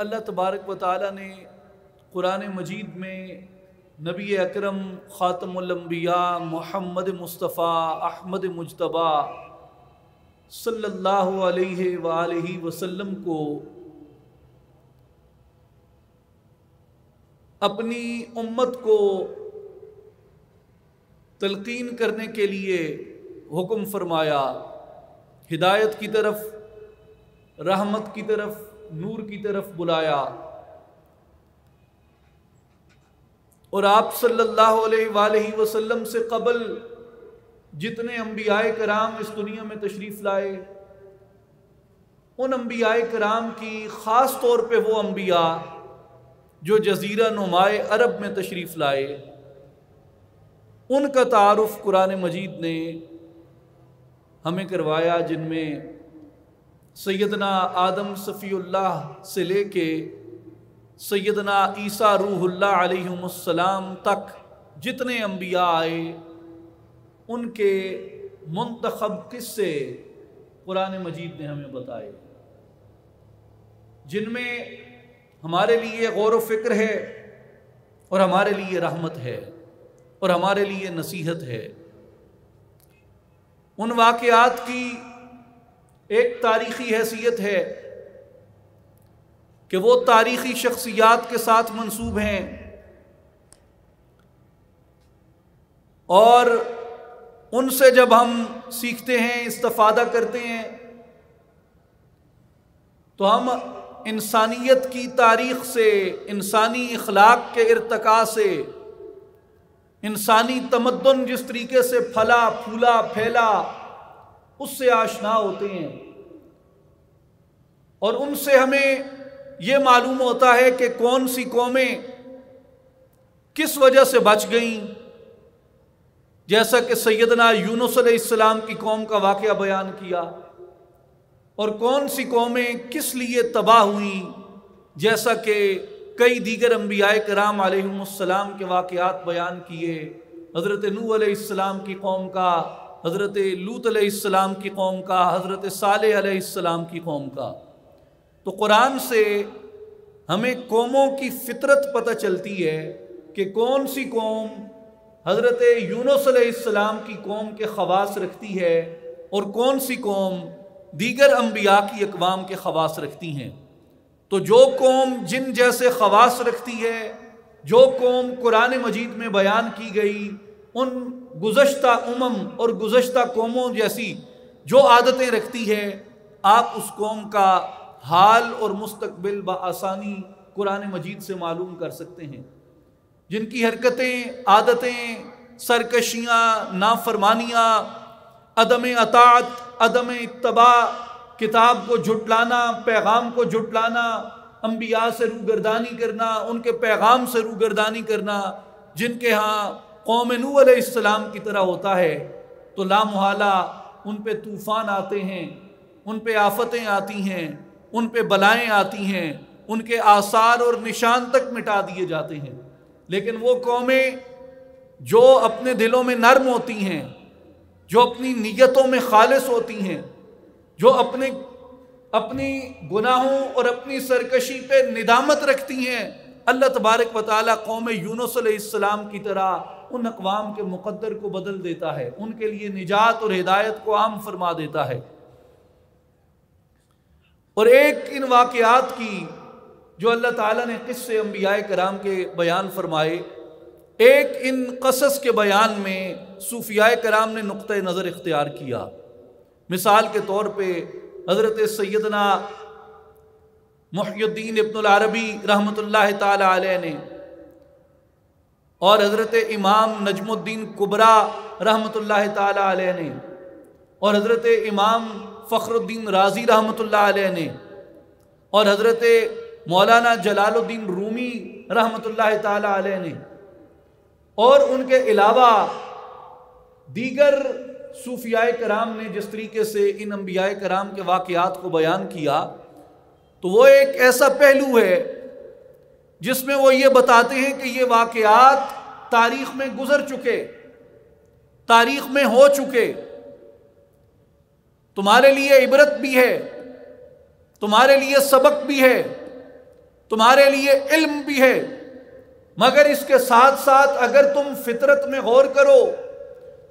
अल्लाह तबारक व ताली ने कुरान मजीद में नबी अकरम ख़ातमबिया मोहम्मद मुस्तफ़ा अहमद मुजतबा सल्लल्लाहु अलैहि वसल्लम को अपनी उम्मत को तलकीन करने के लिए हुक्म फरमाया हिदायत की तरफ रहमत की तरफ़ नूर की तरफ बुलाया और आप सल्लल्लाहु अलैहि वसल्लम से कबल जितने अम्बियाए कराम इस दुनिया में तशरीफ़ लाए उन अम्बियाए कराम की ख़ास तौर पे वो अम्बिया जो जजीरा नुमाए अरब में तशरीफ़ लाए उनका तारफ़ कुरान मजीद ने हमें करवाया जिनमें सैदना आदम सफ़ील्ला से लेके सैदना ईसा रूहल्लाम तक जितने अम्बिया आए उनके मंतखब किस्से कुरान मजीद ने हमें बताए जिनमें हमारे लिए गौर वफ़िक्र है और हमारे लिए रहमत है और हमारे लिए नसीहत है उन वाक़ की एक तारीखी हैसियत है कि वो तारीखी शख्सियात के साथ मंसूब हैं और उनसे जब हम सीखते हैं इस्तफ़ादा करते हैं तो हम इंसानियत की तारीख से इंसानी इखलाक के इर्तका से इंसानी तमदन जिस तरीके से फला फूला फैला उससे आशना होते हैं और उनसे हमें ये मालूम होता है कि कौन सी कौमें किस वजह से बच गईं जैसा कि सैदना यूनुस इस्लाम की कौम का वाक़ बयान किया और कौन सी कौमें किस लिए तबाह हुई जैसा कि कई दीगर अम्बिया कराम आलम के वाक़ात बयान किए हज़रत नू आलाम की कौम का हज़रत लूत अलैहिस्सलाम की कौम का हज़रत साल अलैहिस्सलाम की कौम का तो कुरान से हमें कौमों की फितरत पता चलती है कि कौन सी कौम हज़रत यूनुस अलैहिस्सलाम की कौम के खवास रखती है और कौन सी कौम दीगर अम्बिया की अकवाम के खवास रखती हैं तो जो कौम जिन जैसे खवास रखती है जो कौम कुरान मजीद में बयान की गई उन गुज्त उमम और गुज्त कौमों जैसी जो आदतें रखती है आप उस कौम का हाल और मुस्तबिल बसानी कुरान मजीद से मालूम कर सकते हैं जिनकी हरकतें आदतें सरकशियाँ नाफरमानियाँ अदम अतात अदम इतबा किताब को जुटलाना पैगाम को जुटलाना अम्बिया से रूगरदानी करना उनके पैगाम से रूगरदानी करना जिनके यहाँ कौम नूसम की तरह होता है तो लामहाला उन पर तूफ़ान आते हैं उन पर आफतें आती हैं उन पर बलाएँ आती हैं उनके आसार और निशान तक मिटा दिए जाते हैं लेकिन वो कौमें जो अपने दिलों में नर्म होती हैं जो अपनी नीयतों में खालस होती हैं जो अपने अपनी गुनाहों और अपनी सरकशी पे निदामत रखती हैं अल्लाह तबारक वाली कौम यूनसम की तरह उन अकवाम के मुकद्दर को बदल देता है उनके लिए निजात और हिदायत को आम फरमा देता है और एक इन वाकियात की जो अल्लाह ताला ने किस्से अम्बिया कराम के बयान फरमाए एक इन कसस के बयान में सूफिया कराम ने नुक़ नज़र इख्तियार किया मिसाल के तौर पर हज़रत सैदना मुहद्दीन अरबी रहमत ला ने और हज़रत इमाम नजमुद्दीन कुबरा रहमत ला ने और हज़रत इमाम फ़खरुद्दीन राज़ी रहमत ला ने और हज़रत मौलाना जलालुद्दीन रूमी रहमत ला ने और उनके अलावा दीगर सूफिया कराम ने जिस तरीके से इन अम्बिया कराम के वाक़ात को बयान किया तो वो एक ऐसा पहलू है जिसमें वो ये बताते हैं कि ये वाकयात तारीख में गुजर चुके तारीख में हो चुके तुम्हारे लिए इबरत भी है तुम्हारे लिए सबक भी है तुम्हारे लिए इल्म भी है मगर इसके साथ साथ अगर तुम फितरत में गौर करो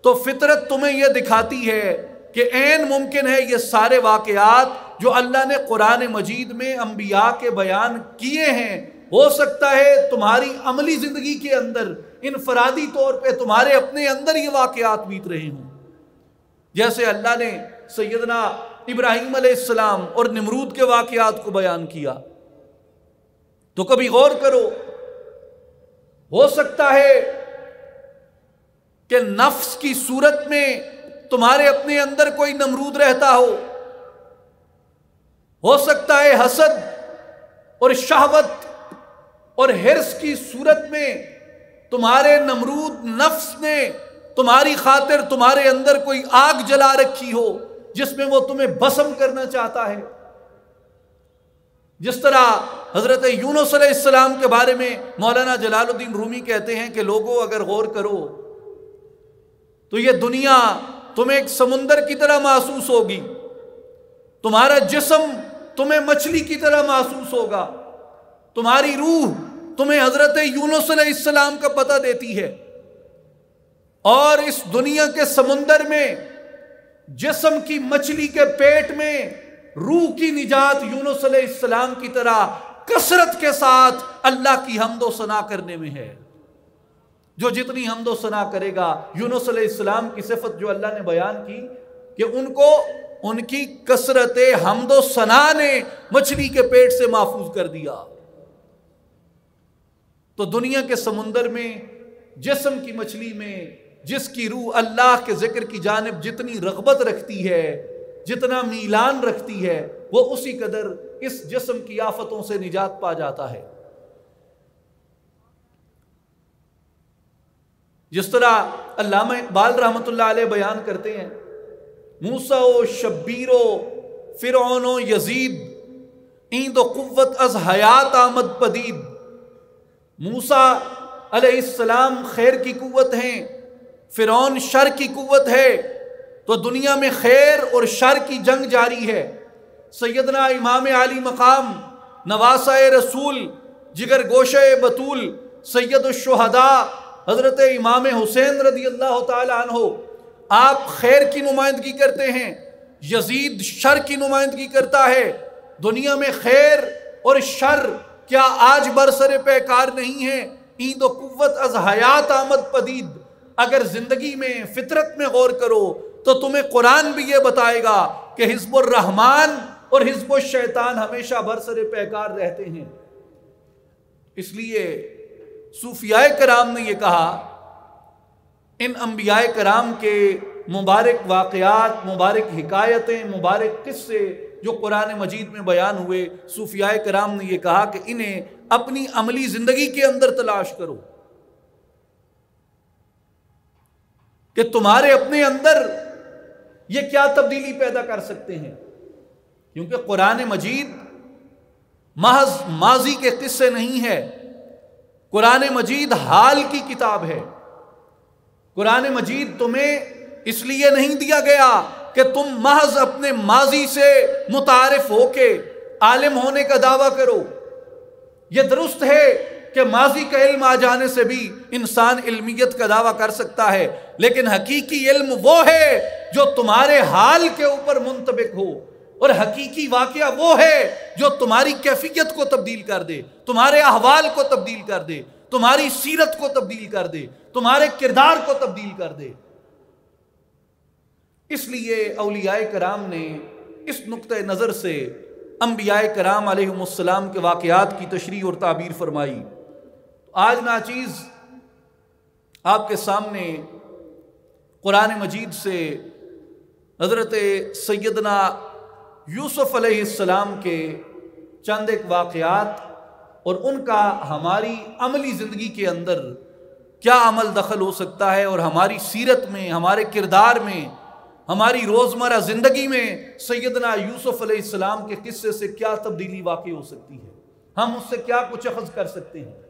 तो फितरत तुम्हें यह दिखाती है कि एन मुमकिन है ये सारे वाकयात जो अल्लाह ने कुरान मजीद में अम्बिया के बयान किए हैं हो सकता है तुम्हारी अमली ज़िंदगी के अंदर इनफरादी तौर पे तुम्हारे अपने अंदर ये वाकयात बीत रहे हों जैसे अल्लाह ने सैदना इब्राहिम आसमाम और नमरूद के वाकयात को बयान किया तो कभी गौर करो हो सकता है कि नफ्स की सूरत में तुम्हारे अपने अंदर कोई नमरूद रहता हो हो सकता है हसद और शहवत और हिरस की सूरत में तुम्हारे नमरूद नफ्स ने तुम्हारी खातिर तुम्हारे अंदर कोई आग जला रखी हो जिसमें वो तुम्हें बसम करना चाहता है जिस तरह हज़रत सलाम के बारे में मौलाना जलालुद्दीन रूमी कहते हैं कि लोगों अगर गौर करो तो ये दुनिया तुम्हें एक समुंदर की तरह महसूस होगी तुम्हारा जिसम तुम्हें मछली की तरह महसूस होगा तुम्हारी रूह तुम्हें हजरत यूनुसम का पता देती है और इस दुनिया के समुंदर में जिसम की मछली के पेट में रूह की निजात यूनुसम की तरह कसरत के साथ अल्लाह की हमदो सना करने में है जो जितनी हमदो सना करेगा यूनुसम की सिफत जो अल्लाह ने बयान की कि उनको उनकी कसरत हमदो सना ने मछली के पेट से महफूज कर दिया तो दुनिया के समुंदर में जिसम की मछली में जिसकी रूह अल्लाह के जिक्र की जानब जितनी रगबत रखती है जितना मीलान रखती है वह उसी कदर इस जिसम की आफतों से निजात पा जाता है जिस तरह अल्लामा इकबाल रहमत बयान करते हैं मूसा शब्बीरो फिर यजीद ईद व कुत अज हयात आमद पदीद मूसा अलैहिस्सलाम खैर की कुवत हैं फ़िरौन शर की कुवत है तो दुनिया में खैर और शर की जंग जारी है सैदना इमाम आली मकाम नवासा रसूल जिगर गोश बतूल सैद हज़रत इमाम हुसैन रदी अल्लाह तहो आप खैर की नुमाइंदगी करते हैं यजीद शर की नुमाइंदगी करता है दुनिया में खैर और शर क्या आज बरसरे पैकार नहीं है ईद वत अज हयात आमद पदीद अगर ज़िंदगी में फितरत में गौर करो तो तुम्हें कुरान भी ये बताएगा कि हिजबुररहमान और हिजबुल शैतान हमेशा बरसर पैकार रहते हैं इसलिए सूफिया कराम ने यह कहा इन अंबिया कराम के मुबारक वाकयात मुबारक हकायतें मुबारक किस्से जो कुरान मजीद में बयान हुए सूफिया कराम ने यह कहा कि इन्हें अपनी अमली ज़िंदगी के अंदर तलाश करो कि तुम्हारे अपने अंदर यह क्या तब्दीली पैदा कर सकते हैं क्योंकि कुरान मजीद महज माजी के किस्से नहीं है कुरान मजीद हाल की किताब है कुरान मजीद तुम्हें इसलिए नहीं दिया गया कि तुम महज अपने माजी से मुतारफ होके आलिम होने का दावा करो यह दुरुस्त है कि माजी का इल्म आ जाने से भी इंसान इल्मियत का दावा कर सकता है लेकिन हकीकी इल्म वो है जो तुम्हारे हाल के ऊपर मुंतबिक हो और हकीकी वाकया वो है जो तुम्हारी कैफियत को तब्दील कर दे तुम्हारे अहवाल को तब्दील कर दे तुम्हारी सीरत को तब्दील कर दे तुम्हारे किरदार को तब्दील कर दे इसलिए अलियाए कराम ने इस नुक़ नज़र से अम्बिया कराम आलम के वाक़ात की तशरी और ताबीर फरमाई तो आज नाचीज़ आपके सामने क़ुरान मजीद से हज़रत सैदना यूसुफ़ आलाम के चंद एक वाक़ात और उनका हमारी अमली ज़िंदगी के अंदर क्या अमल दखल हो सकता है और हमारी सीरत में हमारे किरदार में हमारी रोज़मर्रा ज़िंदगी में सैदना यूसुफ़ अलैहिस्सलाम के किस्से से क्या तब्दीली वाकई हो सकती है हम उससे क्या कुछ अखज कर सकते हैं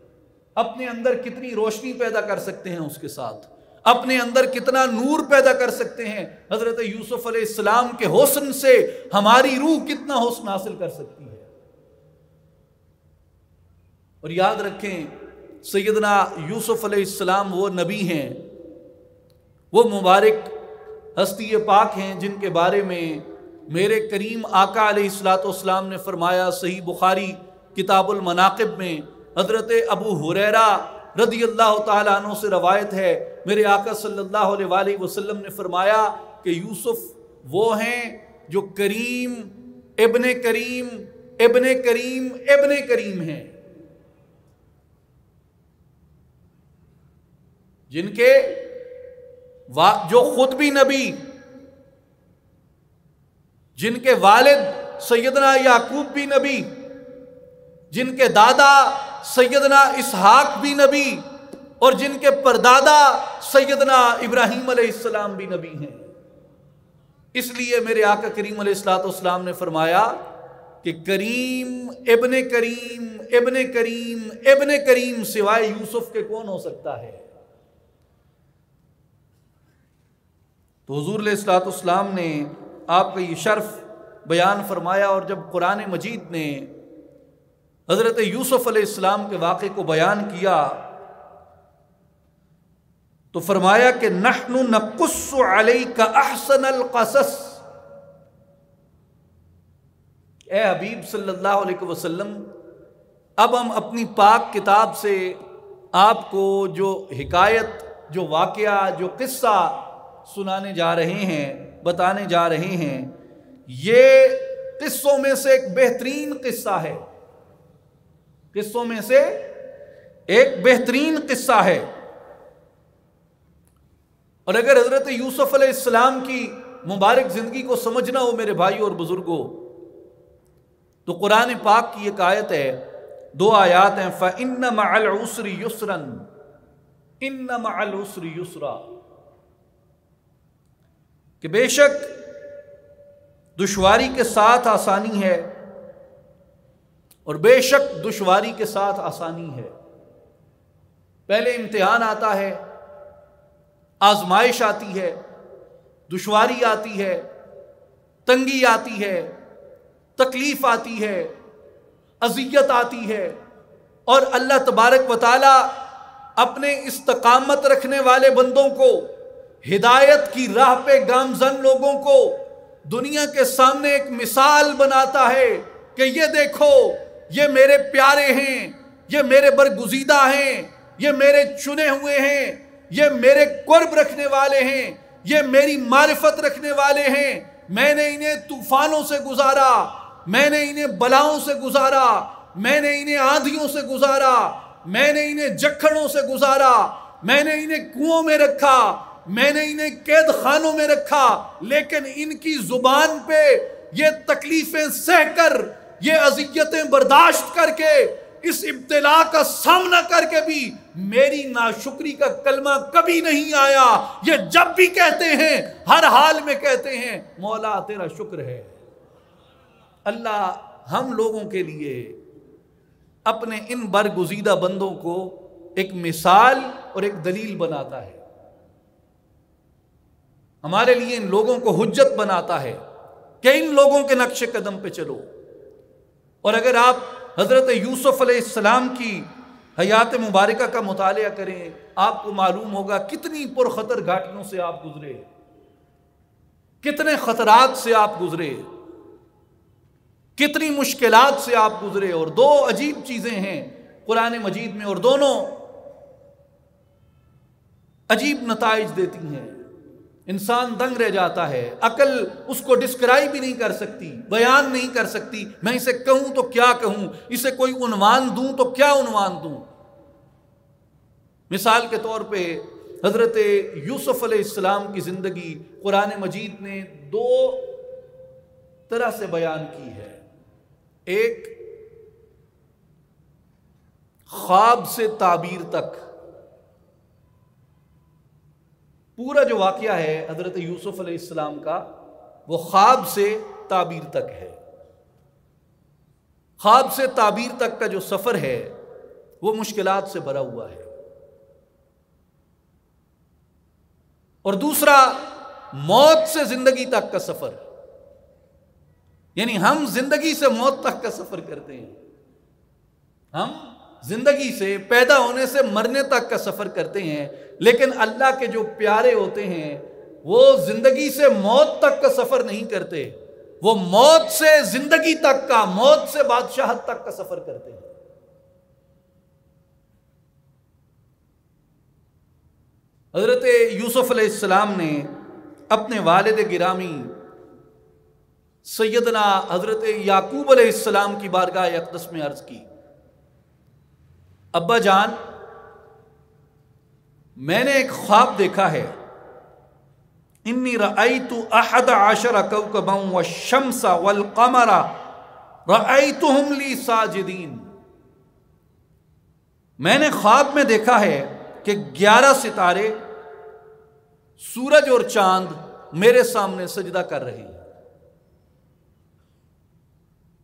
अपने अंदर कितनी रोशनी पैदा कर सकते हैं उसके साथ अपने अंदर कितना नूर पैदा कर सकते हैं हज़रत यूसुफ़ अलैहिस्सलाम के हौसन से हमारी रूह कितना हौसन हासिल कर सकती है और याद रखें सैदना यूसुफ़ अलैहिस्सलाम वो नबी हैं वो मुबारक हस्ती पाक हैं जिनके बारे में मेरे करीम आका सलाम ने फरमाया सही बुखारी किताबुल मनाकब में हजरत अबू हुरैरा रदी अल्लाह तु से रवायत है मेरे आका सल्लल्लाहु अलैहि वसल्लम ने फरमाया कि यूसुफ वो हैं जो करीम इबन करीम इबन करीम इबन करीम हैं जिनके जो खुद भी नबी जिनके वालिद सैदना याकूब भी नबी जिनके दादा सैदना इसहाक भी नबी और जिनके परदादा सैदना इब्राहिम सलाम भी नबी हैं इसलिए मेरे आका करीम उसम ने फरमाया कि करीम इबन करीम इबन करीम इबन करीम सिवाय यूसुफ के कौन हो सकता है तो हजूर सलातम ने आपका ये शर्फ़ बयान फरमाया और जब कुरान मजीद ने हज़रत यूसुफ़ इस्लाम के वाक़े को बयान किया तो फरमाया कि नहनु नकुस्ल का अहसन अलकसस ए हबीब सल्लल्लाहु अलैहि वसल्लम अब हम अपनी पाक किताब से आपको जो हिकायत जो वाक़ जो किस्सा सुनाने जा रहे हैं बताने जा रहे हैं ये किस्सों में से एक बेहतरीन किस्सा है किस्सों में से एक बेहतरीन किस्सा है और अगर हजरत यूसुफ अलैहिस्सलाम की मुबारक ज़िंदगी को समझना हो मेरे भाई और बुज़ुर्गों तो कुरान पाक की एक आयत है दो आयात हैं फ़ इन मलसरी युसरन इन मलसरी युसरा कि बेशक दुश्वारी के साथ आसानी है और बेशक दुश्वारी के साथ आसानी है पहले इम्तिहान आता है आजमाइश आती है दुश्वारी आती है तंगी आती है तकलीफ आती है अजियत आती है और अल्लाह तबारक वाली अपने इस्तकामत रखने वाले बंदों को हिदायत की राह पे गामजन लोगों को दुनिया के सामने एक मिसाल बनाता है कि ये देखो ये मेरे प्यारे हैं ये मेरे बरगुजीदा हैं ये मेरे चुने हुए हैं ये मेरे कुर्ब रखने वाले हैं ये मेरी मार्फत रखने वाले हैं मैंने इन्हें तूफानों से गुजारा मैंने इन्हें बलाओं से गुजारा मैंने इन्हें आंधियों से गुजारा मैंने इन्हें जखड़ों से गुजारा मैंने इन्हें कुओं में रखा मैंने इन्हें कैद खानों में रखा लेकिन इनकी जुबान पे ये तकलीफें सहकर ये अजियतें बर्दाश्त करके इस इब्तला का सामना करके भी मेरी नाशुक्री का कलमा कभी नहीं आया ये जब भी कहते हैं हर हाल में कहते हैं मौला तेरा शुक्र है अल्लाह हम लोगों के लिए अपने इन बरगुजीदा बंदों को एक मिसाल और एक दलील बनाता है हमारे लिए इन लोगों को हुज्जत बनाता है कि इन लोगों के नक्श कदम पे चलो और अगर आप हज़रत यूसुफ़ अलैहिस्सलाम की हयात मुबारक का मुताल करें आपको मालूम होगा कितनी पुरखतर घाटियों से आप गुजरे कितने खतरात से आप गुजरे कितनी मुश्किल से आप गुजरे और दो अजीब चीज़ें हैं कुरान मजीद में और दोनों अजीब नतज देती हैं इंसान दंग रह जाता है अकल उसको डिस्क्राइब ही नहीं कर सकती बयान नहीं कर सकती मैं इसे कहूं तो क्या कहूं इसे कोई उनवान दूं तो क्या उनवान दूं मिसाल के तौर पे हज़रत यूसुफ़ अलैहिस्सलाम की ज़िंदगी कुरान मजीद ने दो तरह से बयान की है एक ख्वाब से ताबीर तक पूरा जो वाक़ है हज़रत यूसुफ़ अलैहिस्सलाम का वो ख्वाब से ताबीर तक है ख्वाब से ताबीर तक का जो सफ़र है वो मुश्किल से भरा हुआ है और दूसरा मौत से ज़िंदगी तक का सफ़र यानी हम जिंदगी से मौत तक का सफ़र करते हैं हम ज़िंदगी से पैदा होने से मरने तक का सफ़र करते हैं लेकिन अल्लाह के जो प्यारे होते हैं वो ज़िंदगी से मौत तक का सफ़र नहीं करते वो मौत से ज़िंदगी तक का मौत से बादशाहत तक का सफ़र करते हैं हज़रत यूसुफ़ अलैहिस्सलाम ने अपने वालद गिरामी सैदना हज़रत याकूब अलैहिस्सलाम की बारगाह अकदस में अर्ज़ की अब्बा जान मैंने एक ख्वाब देखा है इन्नी रई तु अहद आशर कबाऊ व शमसा वल कमरा रई तो हमली साजिदीन मैंने ख्वाब में देखा है कि ग्यारह सितारे सूरज और चांद मेरे सामने सजदा कर रही है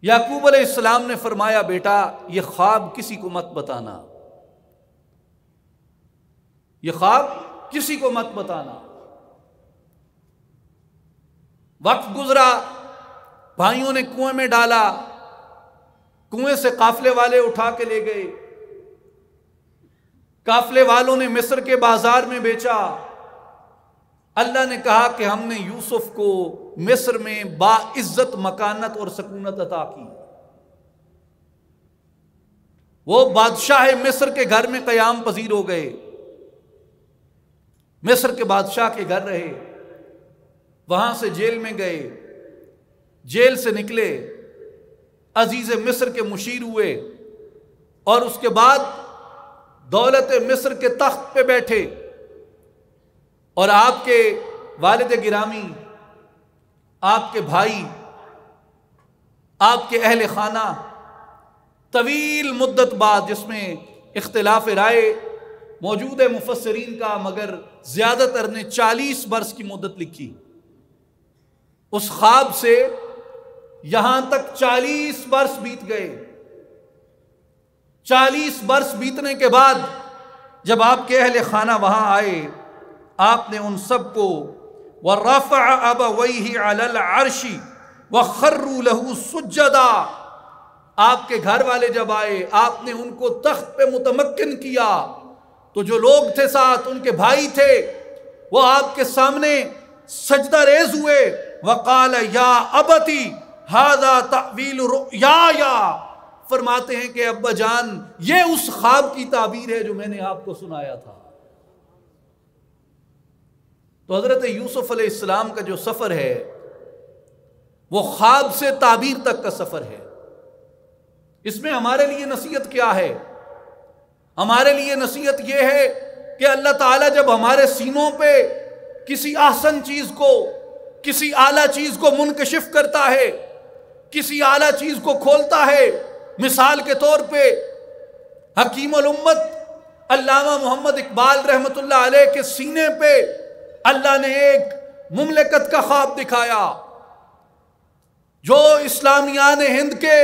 याकूब अलैहिस्सलाम ने फरमाया बेटा ये ख्वाब किसी को मत बताना ये ख्वाब किसी को मत बताना वक्त गुजरा भाइयों ने कुएं में डाला कुएं से काफले वाले उठा के ले गए काफले वालों ने मिस्र के बाजार में बेचा अल्लाह ने कहा कि हमने यूसुफ को मिस्र में बाइज्जत मकानत और सकूनत अता की वो बादशाह मिस्र के घर में कयाम पजीर हो गए मिस्र के बादशाह के घर रहे वहां से जेल में गए जेल से निकले अजीज मिस्र के मुशीर हुए और उसके बाद दौलत मिस्र के तख्त पे बैठे और आपके वालद गिरामी आपके भाई आपके अहल खाना तवील मुद्दत बाद जिसमें इख्तलाफ राय मौजूद है मुफसरीन का मगर ज़्यादातर ने चालीस बरस की मुद्दत लिखी उस ख्वाब से यहां तक चालीस बरस बीत गए चालीस बरस बीतने के बाद जब आपके अहल खाना वहां आए आपने उन सबको व रफ़ अब वही अरशी व खर्रू लहू सुजदा आपके घर वाले जब आए आपने उनको तख्त पे मुतमक्न किया तो जो लोग थे साथ उनके भाई थे वो आपके सामने सजदा रेज हुए वकाल या अबती हाजा तवील या, या फरमाते हैं कि अब्बा जान ये उस ख्वाब की ताबीर है जो मैंने आपको सुनाया था तो हज़रत यूसुफ़ अलैहिस्सलाम का जो सफ़र है वो ख्वाब से ताबीर तक का सफ़र है इसमें हमारे लिए नसीहत क्या है हमारे लिए नसीहत यह है कि अल्लाह ताला जब हमारे सीनों पे किसी आसन चीज़ को किसी आला चीज़ को मुनकशिफ करता है किसी आला चीज़ को खोलता है मिसाल के तौर पे हकीम उम्मत अल्लामा मोहम्मद इकबाल रहमतुल्लाह अलैह के सीने पे अल्लाह ने एक मुमलकत का ख्वाब दिखाया जो इस्लामिया ने हिंद के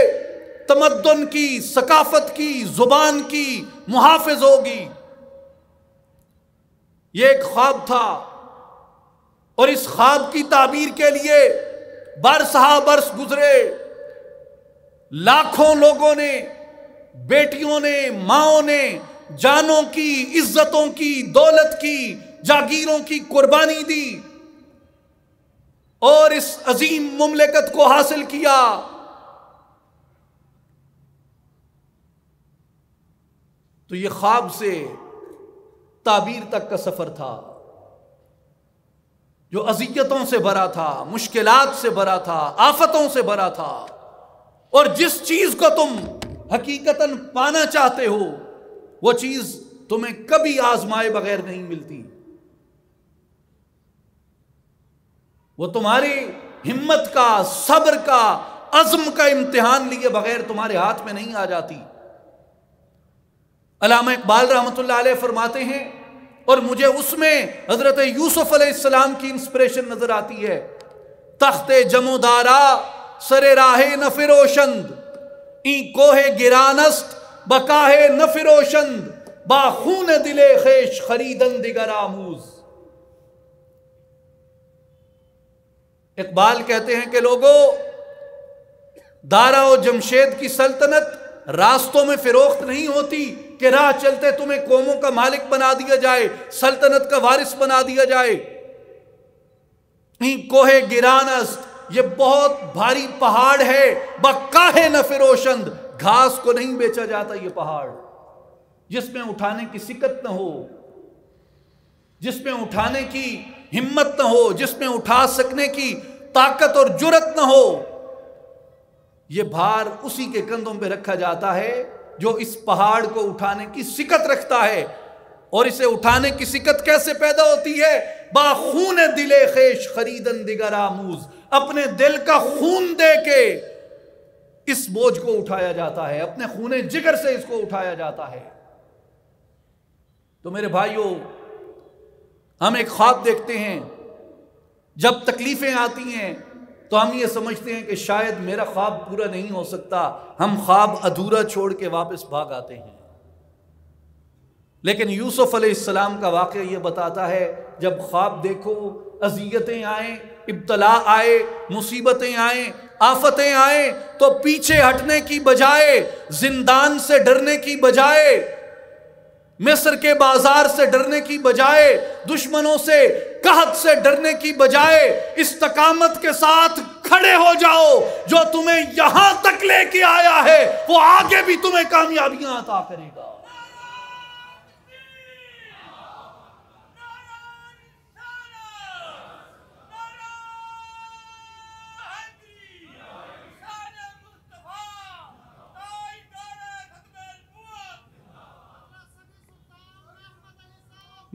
तमदन की सकाफत की जुबान की मुहाफिज होगी ये एक ख्वाब था और इस ख्वाब की ताबीर के लिए बरसहा बरस गुजरे लाखों लोगों ने बेटियों ने माओ ने जानों की इज्जतों की दौलत की जागीरों की कुर्बानी दी और इस अजीम मुमलिकत को हासिल किया तो ये ख्वाब से ताबीर तक का सफर था जो अजियतों से भरा था मुश्किलात से भरा था आफतों से भरा था और जिस चीज को तुम हकीकतन पाना चाहते हो वो चीज तुम्हें कभी आजमाए बगैर नहीं मिलती वो तुम्हारी हिम्मत का सब्र का अज़म का इम्तिहान लिए बगैर तुम्हारे हाथ में नहीं आ जाती अलामा इकबाल रहमत फरमाते हैं और मुझे उसमें हज़रत यूसुफ अलैहिस्सलाम की इंस्पिरेशन नज़र आती है तख्त जमोदारा सरे राह नफिरोशंद ई कोहे गिरानस्त बकाहे नफिरोशंद बाखून दिले खेश खरीदन दिगर आमूज़ इकबाल कहते हैं कि लोगों दारा और जमशेद की सल्तनत रास्तों में फिरोख्त नहीं होती कि राह चलते तुम्हें कौमों का मालिक बना दिया जाए सल्तनत का वारिस बना दिया जाए कोहे गिरानस्त ये बहुत भारी पहाड़ है बक्का है न फिरोशंद घास को नहीं बेचा जाता ये पहाड़ जिसमें उठाने की सिकत न हो जिसमें उठाने की हिम्मत न हो जिसमें उठा सकने की ताकत और जुरत न हो यह भार उसी के कंधों पर रखा जाता है जो इस पहाड़ को उठाने की सिकत रखता है और इसे उठाने की सिकत कैसे पैदा होती है बाखून दिले खेश खरीदन दिगर आमूज अपने दिल का खून दे के इस बोझ को उठाया जाता है अपने खूने जिगर से इसको उठाया जाता है तो मेरे भाइयों हम एक ख्वाब देखते हैं जब तकलीफ़ें आती हैं तो हम ये समझते हैं कि शायद मेरा ख्वाब पूरा नहीं हो सकता हम ख्वाब अधूरा छोड़ के वापस भाग आते हैं लेकिन यूसुफ अलैहिस्सलाम का वाक़ ये बताता है जब ख्वाब देखो अजियतें आए इब्तला आए मुसीबतें आए आफतें आए तो पीछे हटने की बजाय जिंदान से डरने की बजाय मिस्र के बाजार से डरने की बजाय दुश्मनों से कहत से डरने की बजाय इस तकामत के साथ खड़े हो जाओ जो तुम्हें यहां तक लेके आया है वो आगे भी तुम्हें कामयाबियां अता करेगा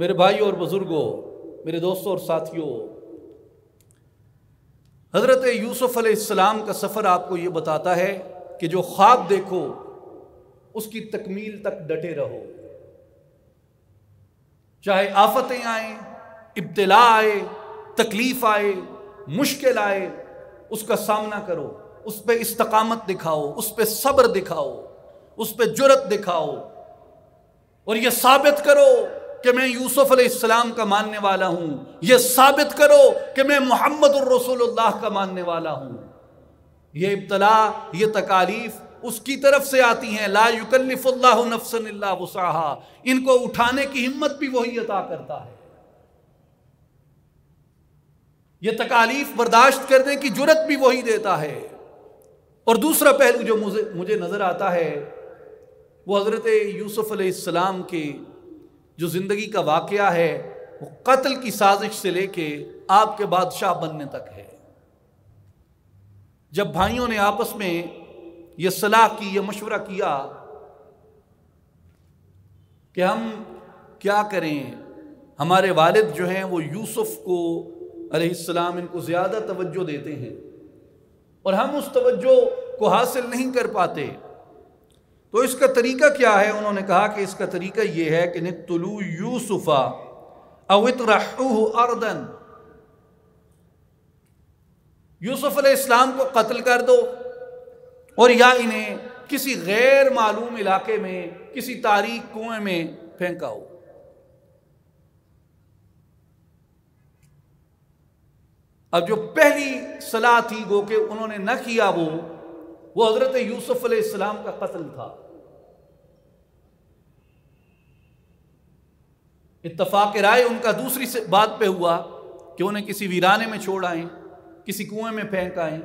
मेरे भाई और बुज़ुर्गों मेरे दोस्तों और साथियों हज़रत यूसुफ़ अलैहिस्सलाम का सफ़र आपको ये बताता है कि जो ख्वाब देखो उसकी तकमील तक डटे रहो चाहे आफतें आए इब्तला आए तकलीफ़ आए मुश्किल आए उसका सामना करो उस पर इस्तकामत दिखाओ उस पर सब्र दिखाओ उस पर जुरत दिखाओ और यह साबित करो कि मैं यूसुफ अलैहिस्सलाम का मानने वाला हूं यह साबित करो कि मैं मोहम्मद रसूलुल्लाह का मानने वाला हूं यह इब्तला यह तकालीफ उसकी तरफ से आती हैं ला नफ्सन इल्ला वसाहा इनको उठाने की हिम्मत भी वही अता करता है यह तकालीफ बर्दाश्त करने की जरूरत भी वही देता है और दूसरा पहलू जो मुझे मुझे नज़र आता है वो हज़रत यूसुफ़ अलैहिस्सलाम के जो ज़िंदगी का वाक़ है वो कत्ल की साजिश से लेके आपके बादशाह बनने तक है जब भाइयों ने आपस में यह सलाह की यह मशवरा किया कि हम क्या करें हमारे वालिद जो हैं वो यूसुफ को अलैहिस्सलाम इनको ज़्यादा तवज्जो देते हैं और हम उस तवज्जो को हासिल नहीं कर पाते तो इसका तरीका क्या है उन्होंने कहा कि इसका तरीका ये है कि तुलू यूसुफ़ा अवित अर्दन यूसुफ अलैहिस्सलाम को कत्ल कर दो और या इन्हें किसी गैर मालूम इलाके में किसी तारीख कुएं में फेंका हो अब जो पहली सलाह थी गो के उन्होंने न किया वो वो हज़रत यूसुफ अलैहिस्सलाम का कत्ल था इतफाक राय उनका दूसरी से बात पे हुआ कि उन्हें किसी वीराने में छोड़ आए किसी कुएं में फेंक आए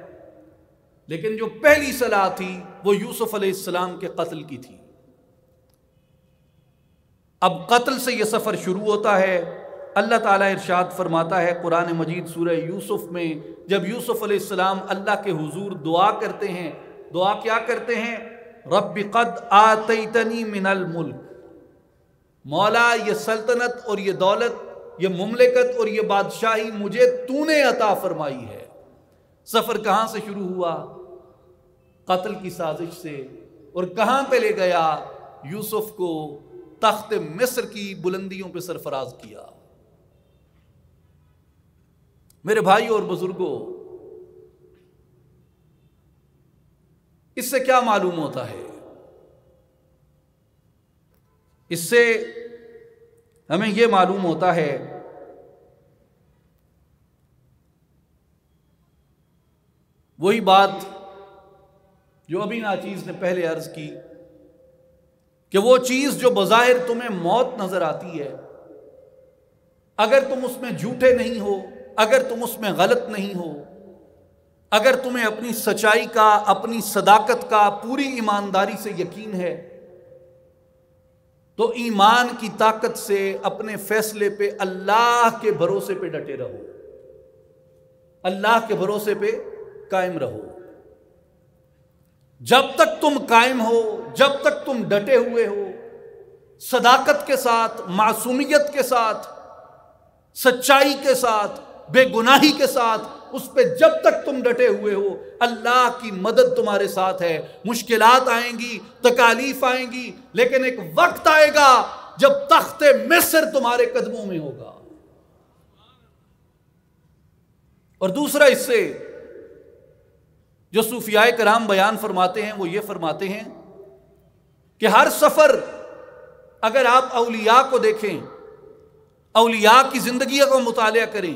लेकिन जो पहली सलाह थी वो यूसुफ अलैहिस्सलाम के कत्ल की थी अब कत्ल से यह सफ़र शुरू होता है अल्लाह ताला इरशाद फरमाता है कुरान मजीद सूरह यूसुफ में जब यूसुफ अलैहिस्सलाम अल्लाह के हुजूर दुआ करते हैं दुआ क्या करते हैं रब कद आतनी मिनल मुल्क मौला ये सल्तनत और ये दौलत ये ममलिकत और ये बादशाही मुझे तूने अता फरमाई है सफ़र कहाँ से शुरू हुआ कत्ल की साजिश से और कहाँ पे ले गया यूसुफ को तख्त मिस्र की बुलंदियों पे सरफराज किया मेरे भाई और बुजुर्गों इससे क्या मालूम होता है इससे हमें यह मालूम होता है वही बात जो अभी नाचीज ने पहले अर्ज की कि वो चीज जो बाहिर तुम्हें मौत नजर आती है अगर तुम उसमें झूठे नहीं हो अगर तुम उसमें गलत नहीं हो अगर तुम्हें अपनी सच्चाई का अपनी सदाकत का पूरी ईमानदारी से यकीन है तो ईमान की ताकत से अपने फैसले पे अल्लाह के भरोसे पे डटे रहो अल्लाह के भरोसे पे कायम रहो जब तक तुम कायम हो जब तक तुम डटे हुए हो सदाकत के साथ मासूमियत के साथ सच्चाई के साथ बेगुनाही के साथ उस पर जब तक तुम डटे हुए हो अल्लाह की मदद तुम्हारे साथ है मुश्किल आएंगी तकालीफ आएंगी लेकिन एक वक्त आएगा जब तख्त मिस्र तुम्हारे कदमों में होगा और दूसरा इससे जो सूफिया कराम बयान फरमाते हैं वो ये फरमाते हैं कि हर सफ़र अगर आप अलिया को देखें अलिया की ज़िंदगी का मुताल करें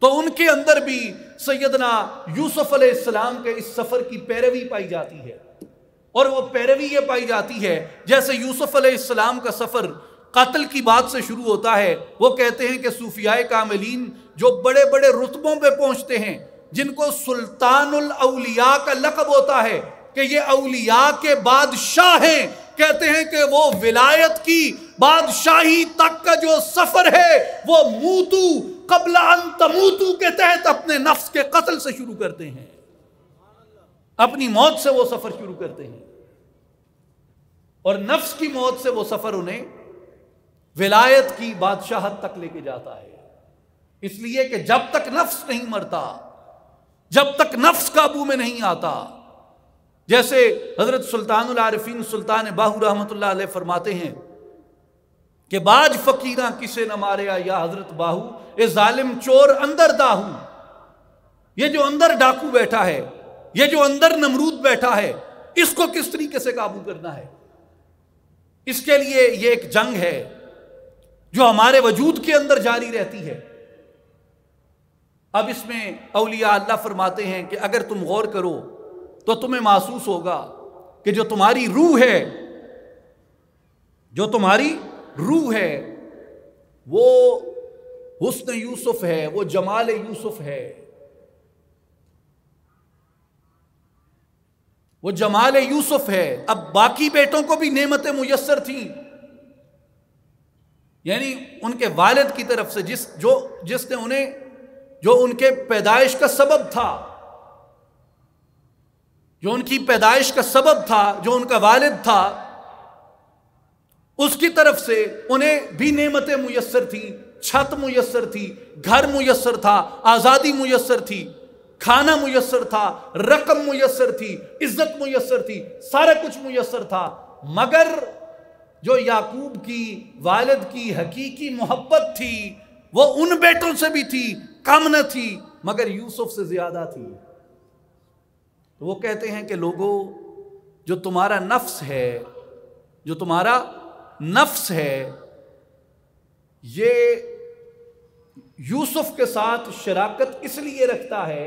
तो उनके अंदर भी सैदना यूसुफ अलैहिस्सलाम के इस सफर की पैरवी पाई जाती है और वो पैरवी ये पाई जाती है जैसे यूसुफ अलैहिस्सलाम का सफर कत्ल की बात से शुरू होता है वो कहते हैं कि सूफियाए कामलीन जो बड़े बड़े रुतबों पे पहुंचते हैं जिनको सुल्तानुल अलिया का लकब होता है कि ये अलिया के बादशाह हैं कहते हैं कि वो विलायत की बादशाही तक का जो सफर है वो मूतू कबला तमूतू के तहत अपने नफ्स के कत्ल से शुरू करते हैं अपनी मौत से वो सफर शुरू करते हैं और नफ्स की मौत से वो सफर उन्हें विलायत की बादशाहत तक लेके जाता है इसलिए कि जब तक नफ्स नहीं मरता जब तक नफ्स काबू में नहीं आता जैसे हजरत सुल्तान आरफीन सुल्तान बाहू रहमत फरमाते हैं कि बाज फकीरा किसे न मारे या हजरत बाहू ये जालिम चोर अंदर दाहू ये जो अंदर डाकू बैठा है ये जो अंदर नमरूद बैठा है इसको किस तरीके से काबू करना है इसके लिए ये एक जंग है जो हमारे वजूद के अंदर जारी रहती है अब इसमें अलिया अल्लाह फरमाते हैं कि अगर तुम गौर करो तो तुम्हें महसूस होगा कि जो तुम्हारी रूह है जो तुम्हारी रूह है वो हुस्न यूसुफ है वो जमाल यूसुफ है वो जमाल यूसुफ है अब बाकी बेटों को भी नेमतें मुयसर थी यानी उनके वालिद की तरफ से जिस जो जिसने उन्हें जो उनके पैदाइश का सबब था जो उनकी पैदाइश का सबब था जो उनका वालिद था उसकी तरफ से उन्हें भी नेमतें मुयसर थीं छत मुयसर थी घर मुयसर था आज़ादी मुयसर थी खाना मुयसर था रकम मुयसर थी इज्जत मुयसर थी सारा कुछ मुयसर था मगर जो याकूब की वालद की हकीकी मोहब्बत थी वो उन बेटों से भी थी कम न थी मगर यूसुफ से ज़्यादा थी तो वो कहते हैं कि लोगों जो तुम्हारा नफ्स है जो तुम्हारा नफ्स है ये यूसुफ के साथ शराकत इसलिए रखता है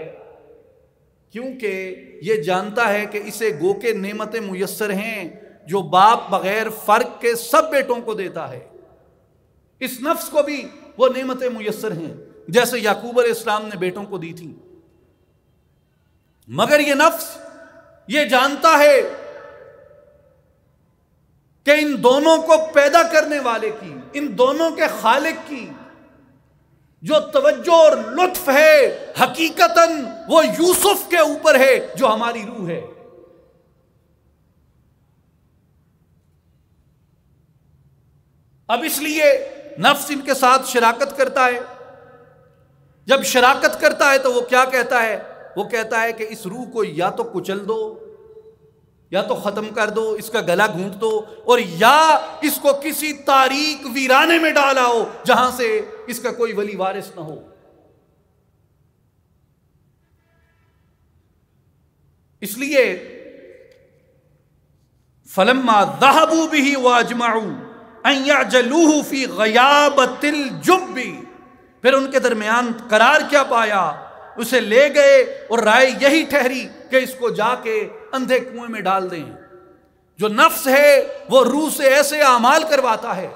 क्योंकि ये जानता है कि इसे गो के नमतें मैसर हैं जो बाप बगैर फ़र्क के सब बेटों को देता है इस नफ्स को भी वो नमतें मैसर हैं जैसे याकूब इस्लाम ने बेटों को दी थी मगर ये नफ्स ये जानता है कि इन दोनों को पैदा करने वाले की इन दोनों के खालिक की जो तवज्जो और लुत्फ है हकीकतन वो यूसुफ के ऊपर है जो हमारी रूह है अब इसलिए नफ्स इनके साथ शराकत करता है जब शराकत करता है तो वो क्या कहता है वो कहता है कि इस रूह को या तो कुचल दो या तो ख़त्म कर दो इसका गला घूंट दो और या इसको किसी तारीख वीराने में डाल आओ जहां से इसका कोई वली वारिस ना हो इसलिए फलम्मा दहबू भी वाजमाऊ जलूह फी जुब भी फिर उनके दरमियान करार क्या पाया उसे ले गए और राय यही ठहरी कि इसको जाके अंधे कुएं में डाल दें जो नफ्स है वो रूह से ऐसे अमाल करवाता है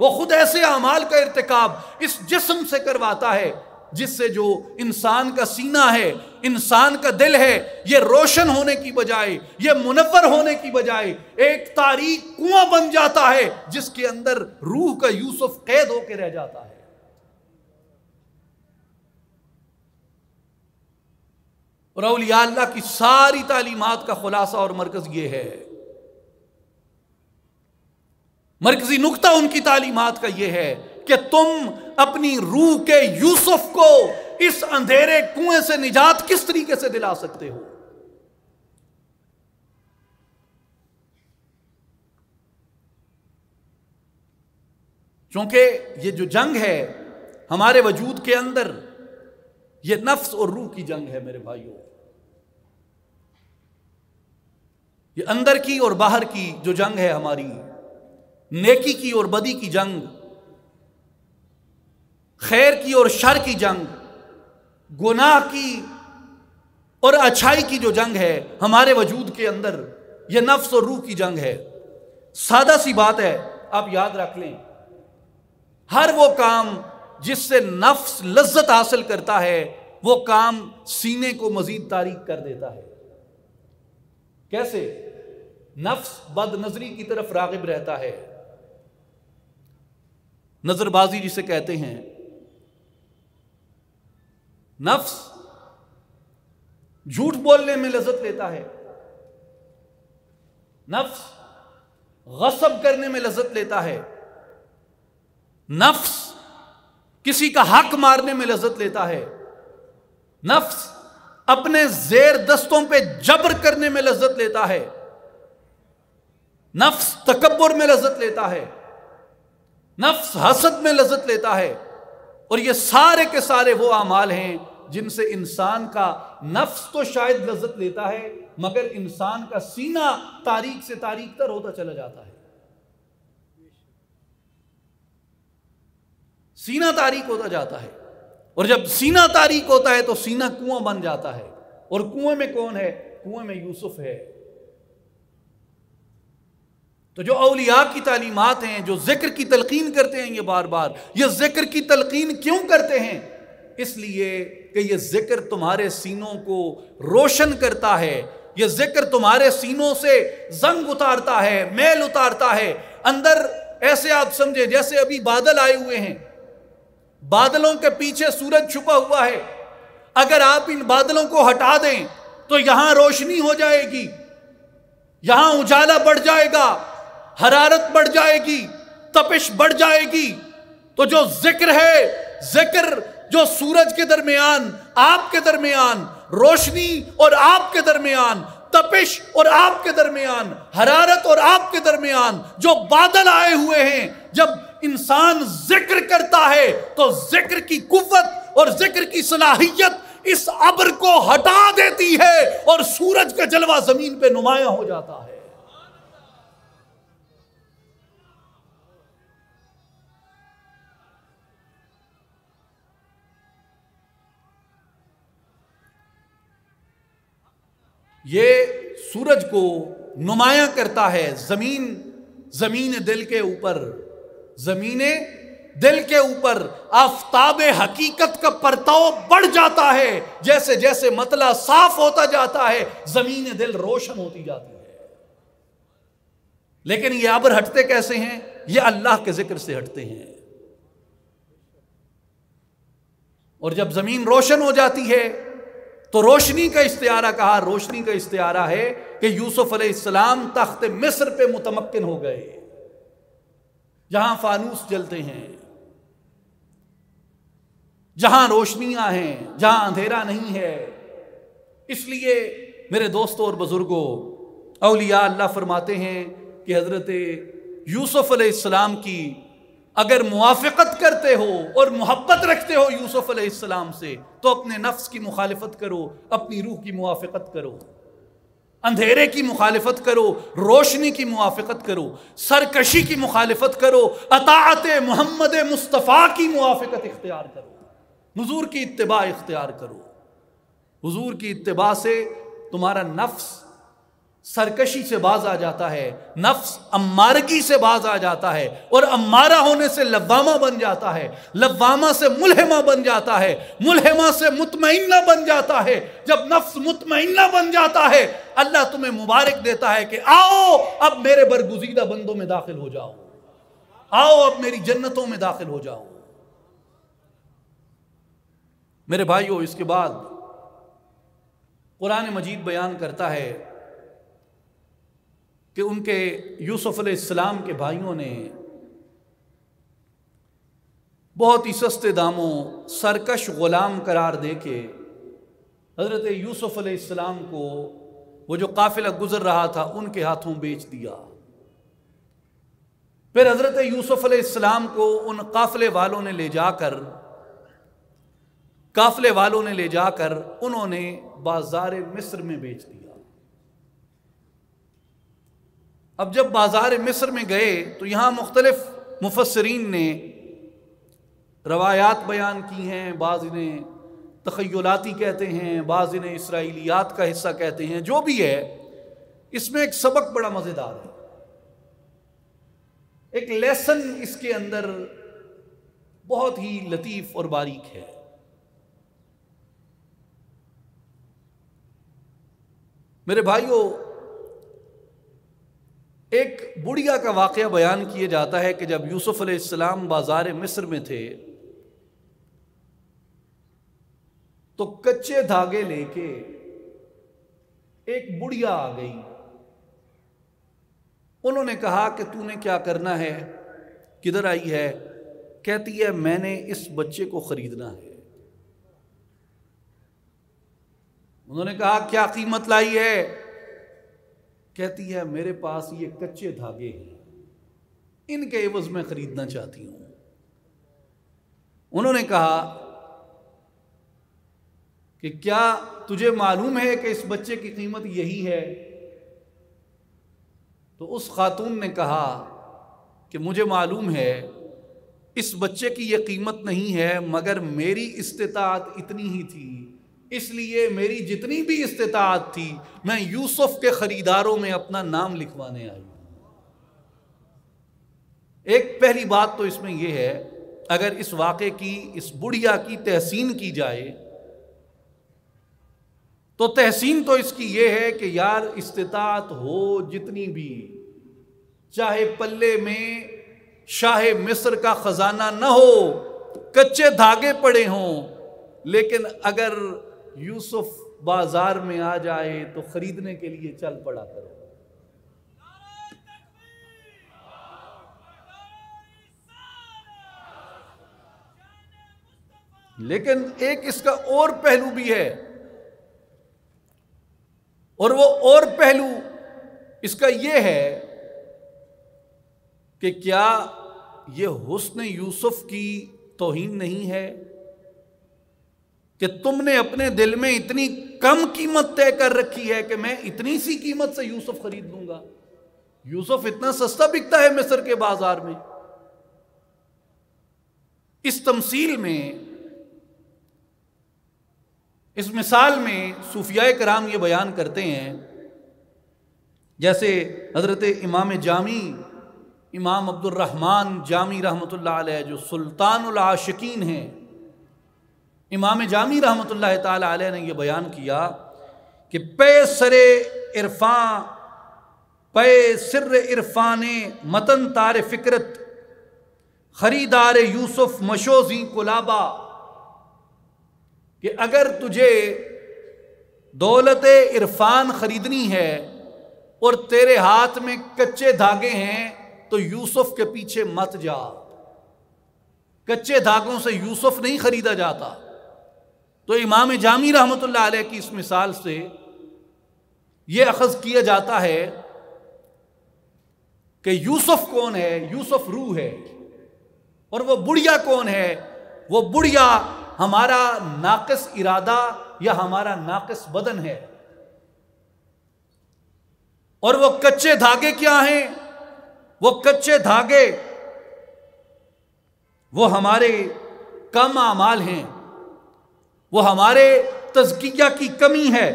वो खुद ऐसे अमाल का इरतकब इस जिस्म से करवाता है जिससे जो इंसान का सीना है इंसान का दिल है ये रोशन होने की बजाय ये मुनवर होने की बजाय एक तारीख कुआं बन जाता है जिसके अंदर रूह का यूसुफ कैद होकर रह जाता है और अलिया अल्लाह की सारी तालीमत का खुलासा और मरकज ये है मरकजी नुकता उनकी तालीमत का यह है कि तुम अपनी रूह के यूसुफ को इस अंधेरे कुएं से निजात किस तरीके से दिला सकते हो क्योंकि ये जो जंग है हमारे वजूद के अंदर ये नफ्स और रूह की जंग है मेरे भाइयों ये अंदर की और बाहर की जो जंग है हमारी नेकी की और बदी की जंग खैर की और शर की जंग गुनाह की और अच्छाई की जो जंग है हमारे वजूद के अंदर यह नफ्स और रूह की जंग है सादा सी बात है आप याद रख लें हर वो काम जिससे नफ्स लज्जत हासिल करता है वो काम सीने को मजीद तारीख कर देता है कैसे नफ्स बद नजरी की तरफ रागिब रहता है नजरबाजी जिसे कहते हैं नफ्स झूठ बोलने में लज्जत लेता है नफ्स गसब करने में लज्जत लेता है नफ्स किसी का हक मारने में लजत लेता है नफ्स अपने जेर दस्तों पे जबर करने में लजत लेता है नफ्स तकबर में लजत लेता है नफ्स हसद में लजत लेता है और ये सारे के सारे वो अमाल हैं जिनसे इंसान का नफ्स तो शायद लजत लेता है मगर इंसान का सीना तारीख से तारीख तर होता चला जाता है सीना तारीक होता जाता है और जब सीना तारीक होता है तो सीना कुआं बन जाता है और कुएं में कौन है कुएं में यूसुफ है तो जो अलिया की तालीमत हैं जो जिक्र की तलकीन करते हैं ये बार बार ये जिक्र की तलकीन क्यों करते हैं इसलिए कि ये जिक्र तुम्हारे सीनों को रोशन करता है ये जिक्र तुम्हारे सीनों से जंग उतारता है मैल उतारता है अंदर ऐसे आप समझे जैसे अभी बादल आए हुए हैं बादलों के पीछे सूरज छुपा हुआ है अगर आप इन बादलों को हटा दें तो यहां रोशनी हो जाएगी यहां उजाला बढ़ जाएगा हरारत बढ़ जाएगी तपिश बढ़ जाएगी तो जो जिक्र है जिक्र जो सूरज के दरमियान आपके दरमियान रोशनी और आपके दरमियान तपिश और आपके दरमियान हरारत और आपके दरमियान जो बादल आए हुए हैं जब इंसान जिक्र करता है तो जिक्र की कुत और जिक्र की सलाहियत इस अब्र को हटा देती है और सूरज का जलवा जमीन पे नुमाया हो जाता है ये सूरज को नुमाया करता है जमीन जमीन दिल के ऊपर जमीने दिल के ऊपर आफ्ताब हकीकत का परताव बढ़ जाता है जैसे जैसे मतला साफ होता जाता है जमीन दिल रोशन होती जाती है लेकिन ये अब हटते कैसे हैं ये अल्लाह के जिक्र से हटते हैं और जब जमीन रोशन हो जाती है तो रोशनी का इस्तारा कहा रोशनी का इस्तारा है कि यूसुफ अलैहिस्सलाम तख्त मिस्र पे मुतमक्किन हो गए जहां फानूस जलते हैं जहां रोशनियां हैं जहां अंधेरा नहीं है इसलिए मेरे दोस्तों और बुजुर्गों अलिया अल्लाह फरमाते हैं कि हज़रत यूसुफ अलैहिस्सलाम की अगर मुआफ़त करते हो और मोहब्बत रखते हो यूसुफ अलैहिस्सलाम से तो अपने नफ्स की मुखालफत करो अपनी रूह की मुआफ़त करो अंधेरे की मुखालफत करो रोशनी की मुआफ़त करो सरकशी की मुखालफत करो अतात मोहम्मद मुस्तफ़ा की मुआफ़त इख्तियार करो हजूर की इतबा इख्तियार करो हजूर की इतबा से तुम्हारा नफ्स सरकशी से बाज आ जाता है नफ्स अम्मारगी से बाज आ जाता है और अम्मारा होने से लवामा बन जाता है लवामा से मुलहमा बन जाता है मुलहमा से मुतमना बन जाता है जब नफ्स मुतमना बन जाता है अल्लाह तुम्हें मुबारक देता है कि आओ अब मेरे बरगुजीदा बंदों में दाखिल हो जाओ आओ अब मेरी जन्नतों में दाखिल हो जाओ मेरे भाइयों इसके बाद कुरान मजीद बयान करता है कि उनके यूसुफ अलैहिस्सलाम के भाइयों ने बहुत ही सस्ते दामों सरकश ग़ुलाम करार दे के हज़रत यूसुफ अलैहिस्सलाम को वो जो काफिला गुज़र रहा था उनके हाथों बेच दिया फिर हज़रत यूसुफ अलैहिस्सलाम को उन काफ़िले वालों ने ले जाकर काफ़िले वालों ने ले जाकर उन्होंने बाजार मिस्र में बेच दिया अब जब बाज़ार मिस्र में गए तो यहाँ मुख्तलफ मुफसरीन ने रवायात बयान की हैं बाज़ इन्हें तखयलाती कहते हैं बाज़ इन्हें इसराइलियात का हिस्सा कहते हैं जो भी है इसमें एक सबक बड़ा मज़ेदार है एक लेसन इसके अंदर बहुत ही लतीफ़ और बारीक है मेरे भाइयों एक बुढ़िया का वाक़ बयान किया जाता है कि जब यूसुफ अलैहिस्सलाम बाज़ार मिस्र में थे तो कच्चे धागे लेके एक बुढ़िया आ गई उन्होंने कहा कि तूने क्या करना है किधर आई है कहती है मैंने इस बच्चे को ख़रीदना है उन्होंने कहा क्या कीमत लाई है कहती है मेरे पास ये कच्चे धागे हैं इनके एवज में ख़रीदना चाहती हूँ उन्होंने कहा कि क्या तुझे मालूम है कि इस बच्चे की कीमत यही है तो उस खातून ने कहा कि मुझे मालूम है इस बच्चे की यह कीमत नहीं है मगर मेरी इस्तात इतनी ही थी इसलिए मेरी जितनी भी इस्तात थी मैं यूसुफ के खरीदारों में अपना नाम लिखवाने आई एक पहली बात तो इसमें यह है अगर इस वाक़े की इस बुढ़िया की तहसीन की जाए तो तहसीन तो इसकी यह है कि यार इस्तात हो जितनी भी चाहे पल्ले में शाह मिस्र का ख़जाना ना हो कच्चे धागे पड़े हों लेकिन अगर यूसुफ बाजार में आ जाए तो खरीदने के लिए चल पड़ा करो लेकिन एक इसका और पहलू भी है और वो और पहलू इसका ये है कि क्या ये हुस्न यूसुफ की तोहिन नहीं है कि तुमने अपने दिल में इतनी कम कीमत तय कर रखी है कि मैं इतनी सी कीमत से यूसुफ खरीद लूंगा यूसुफ इतना सस्ता बिकता है मिस्र के बाजार में इस तमसील में इस मिसाल में सूफिया कराम ये बयान करते हैं जैसे हज़रत इमाम जामी इमाम अब्दुलरहमान जामी रहमत जो सुल्तान आशिकीन हैं इमाम जामी रहमत ला ने यह बयान किया कि पे सरे इरफा पे सिर इरफान मतन तार फ़िक्रत ख़रीदार यूसुफ मशोजी कुलाबा कि अगर तुझे दौलत इरफान ख़रीदनी है और तेरे हाथ में कच्चे धागे हैं तो यूसुफ के पीछे मत जा कच्चे धागों से यूसुफ नहीं खरीदा जाता तो इमाम जामी रहमत की इस मिसाल से ये अखज़ किया जाता है कि यूसुफ कौन है यूसुफ रूह है और वह बुढ़िया कौन है वह बुढ़िया हमारा नाकस इरादा या हमारा नाकस बदन है और वह कच्चे धागे क्या हैं वो कच्चे धागे वो हमारे कम आमाल हैं वो हमारे तजकिया की कमी है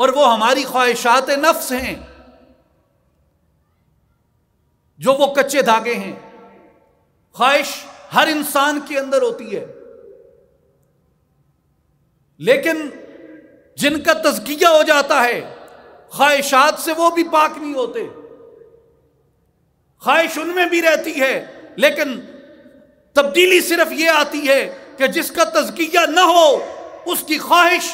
और वो हमारी ख्वाहिशात नफ्स हैं जो वो कच्चे धागे हैं ख्वाहिश हर इंसान के अंदर होती है लेकिन जिनका तजकिया हो जाता है ख्वाहिशात से वो भी पाक नहीं होते ख्वाहिश उनमें भी रहती है लेकिन तब्दीली सिर्फ ये आती है कि जिसका तजकिया ना हो उसकी ख्वाहिश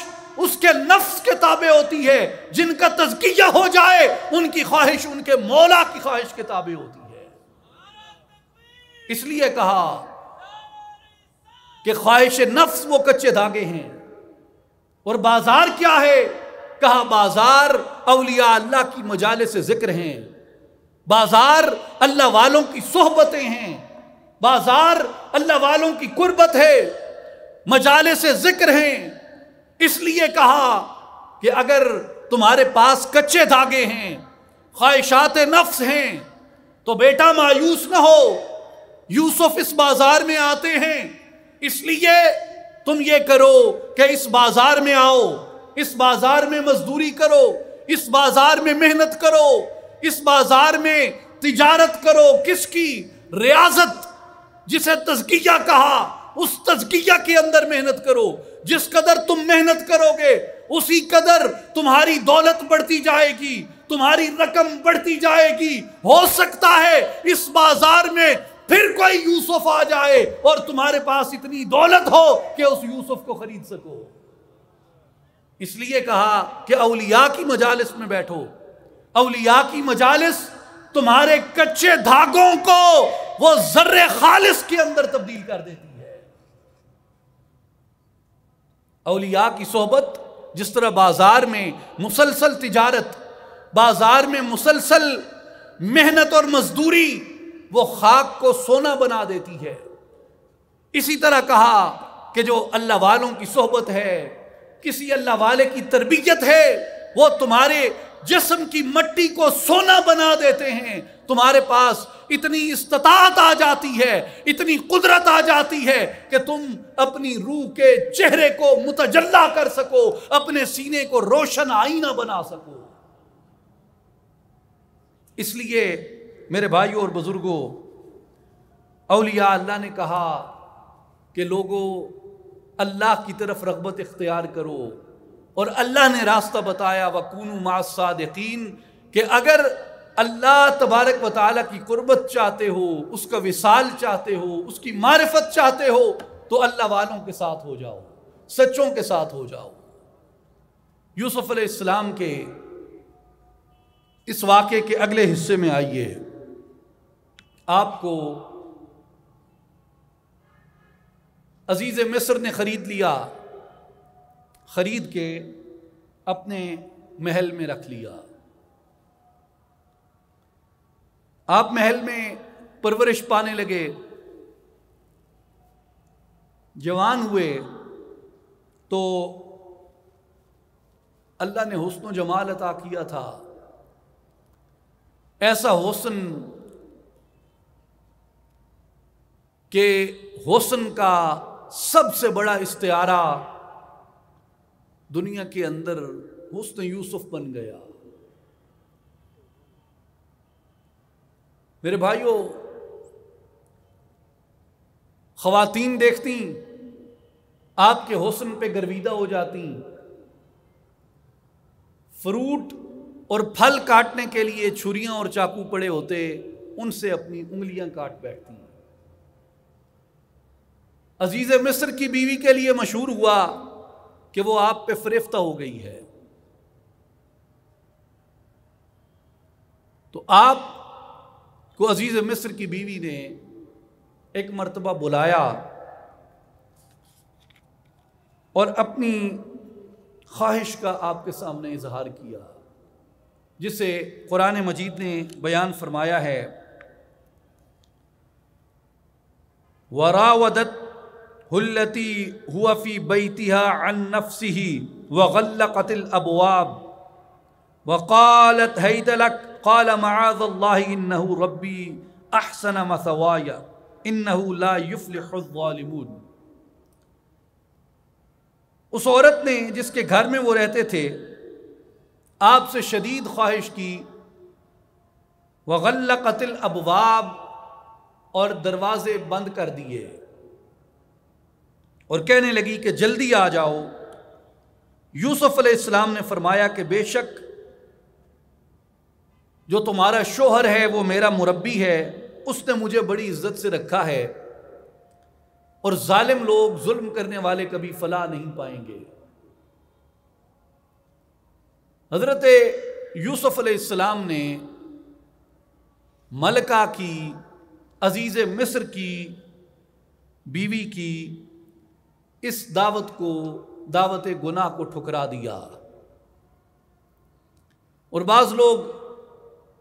उसके नफ्स के ताबे होती है जिनका तजकिया हो जाए उनकी ख्वाहिश उनके मौला की ख्वाहिश के ताबे होती है इसलिए कहा कि ख्वाहिश नफ्स वो कच्चे धागे हैं और बाजार क्या है कहा बाजार अवलिया अल्लाह की मजाले से जिक्र हैं बाजार अल्लाह वालों की सोहबतें हैं बाजार अल्लाह वालों की कुर्बत है मजाले से जिक्र हैं इसलिए कहा कि अगर तुम्हारे पास कच्चे धागे हैं ख्वाहिशात नफ्स हैं तो बेटा मायूस ना हो यूसुफ इस बाजार में आते हैं इसलिए तुम ये करो कि इस बाजार में आओ इस बाजार में मजदूरी करो इस बाजार में मेहनत करो इस बाजार में तिजारत करो किसकी रियाजत जिसे तजकिया कहा उस तजकिया के अंदर मेहनत करो जिस कदर तुम मेहनत करोगे उसी कदर तुम्हारी दौलत बढ़ती जाएगी तुम्हारी रकम बढ़ती जाएगी हो सकता है इस बाजार में फिर कोई यूसुफ आ जाए और तुम्हारे पास इतनी दौलत हो कि उस यूसुफ को खरीद सको इसलिए कहा कि अलिया की मजालिस में बैठो अलिया की मजालिस तुम्हारे कच्चे धागों को वो जर्र खालिस के अंदर तब्दील कर देती है अलिया की सोहबत जिस तरह बाजार में मुसलसल तिजारत बाजार में मुसलसल मेहनत और मजदूरी वो खाक को सोना बना देती है इसी तरह कहा कि जो अल्लाह वालों की सोहबत है किसी अल्लाह वाले की तरबियत है वो तुम्हारे जिस्म की मट्टी को सोना बना देते हैं तुम्हारे पास इतनी इस्तात आ जाती है इतनी कुदरत आ जाती है कि तुम अपनी रूह के चेहरे को मुतजल्ला कर सको अपने सीने को रोशन आईना बना सको इसलिए मेरे भाइयों और बुज़ुर्गों अलिया अल्लाह ने कहा कि लोगों अल्लाह की तरफ रगबत इख्तियार करो और अल्लाह ने रास्ता बताया वकून मासादीन कि अगर अल्लाह तबारक वाली की कुर्बत चाहते हो उसका विसाल चाहते हो उसकी मारफत चाहते हो तो अल्लाह वालों के साथ हो जाओ सच्चों के साथ हो जाओ यूसुफ अलैहिस्सलाम के इस वाक़े के अगले हिस्से में आइए आपको अजीज़ मिस्र ने ख़रीद लिया ख़रीद के अपने महल में रख लिया आप महल में परवरिश पाने लगे जवान हुए तो अल्लाह ने हसन जमाल अता किया था ऐसा हसन के हसन का सबसे बड़ा इस्तारा दुनिया के अंदर हुस्न यूसुफ बन गया मेरे भाइयों खवातीन देखती आपके हुस्न पे गर्विदा हो जाती फ्रूट और फल काटने के लिए छुरियां और चाकू पड़े होते उनसे अपनी उंगलियां काट बैठती अजीज मिस्र की बीवी के लिए मशहूर हुआ कि वो आप पे फरेफ्ता हो गई है तो आप को अजीज मिस्र की बीवी ने एक मरतबा बुलाया और अपनी ख्वाहिश का आपके सामने इजहार किया जिसे कुरान मजीद ने बयान फरमाया है वरावदत हल्लती हुआफ़ी बैतिहा अन नफसी व गल कतिल अबवाब वकालत हैदलक काल माज़ल्लाह रब्बी अहसन मसवाया इन्नहू उस औरत ने जिसके घर में वो रहते थे आपसे शदीद ख्वाहिश की वल्ल कतिल अबवाब और दरवाज़े बंद कर दिए और कहने लगी कि जल्दी आ जाओ यूसुफ अलैहिस्सलाम ने फरमाया कि बेशक जो तुम्हारा शोहर है वो मेरा मुरबी है उसने मुझे बड़ी इज्जत से रखा है और जालिम लोग जुल्म करने वाले कभी फला नहीं पाएंगे हजरत यूसुफ अलैहिस्सलाम ने मलका की अजीज़ मिस्र की बीवी की इस दावत को दावत गुनाह को ठुकरा दिया और बाज़ लोग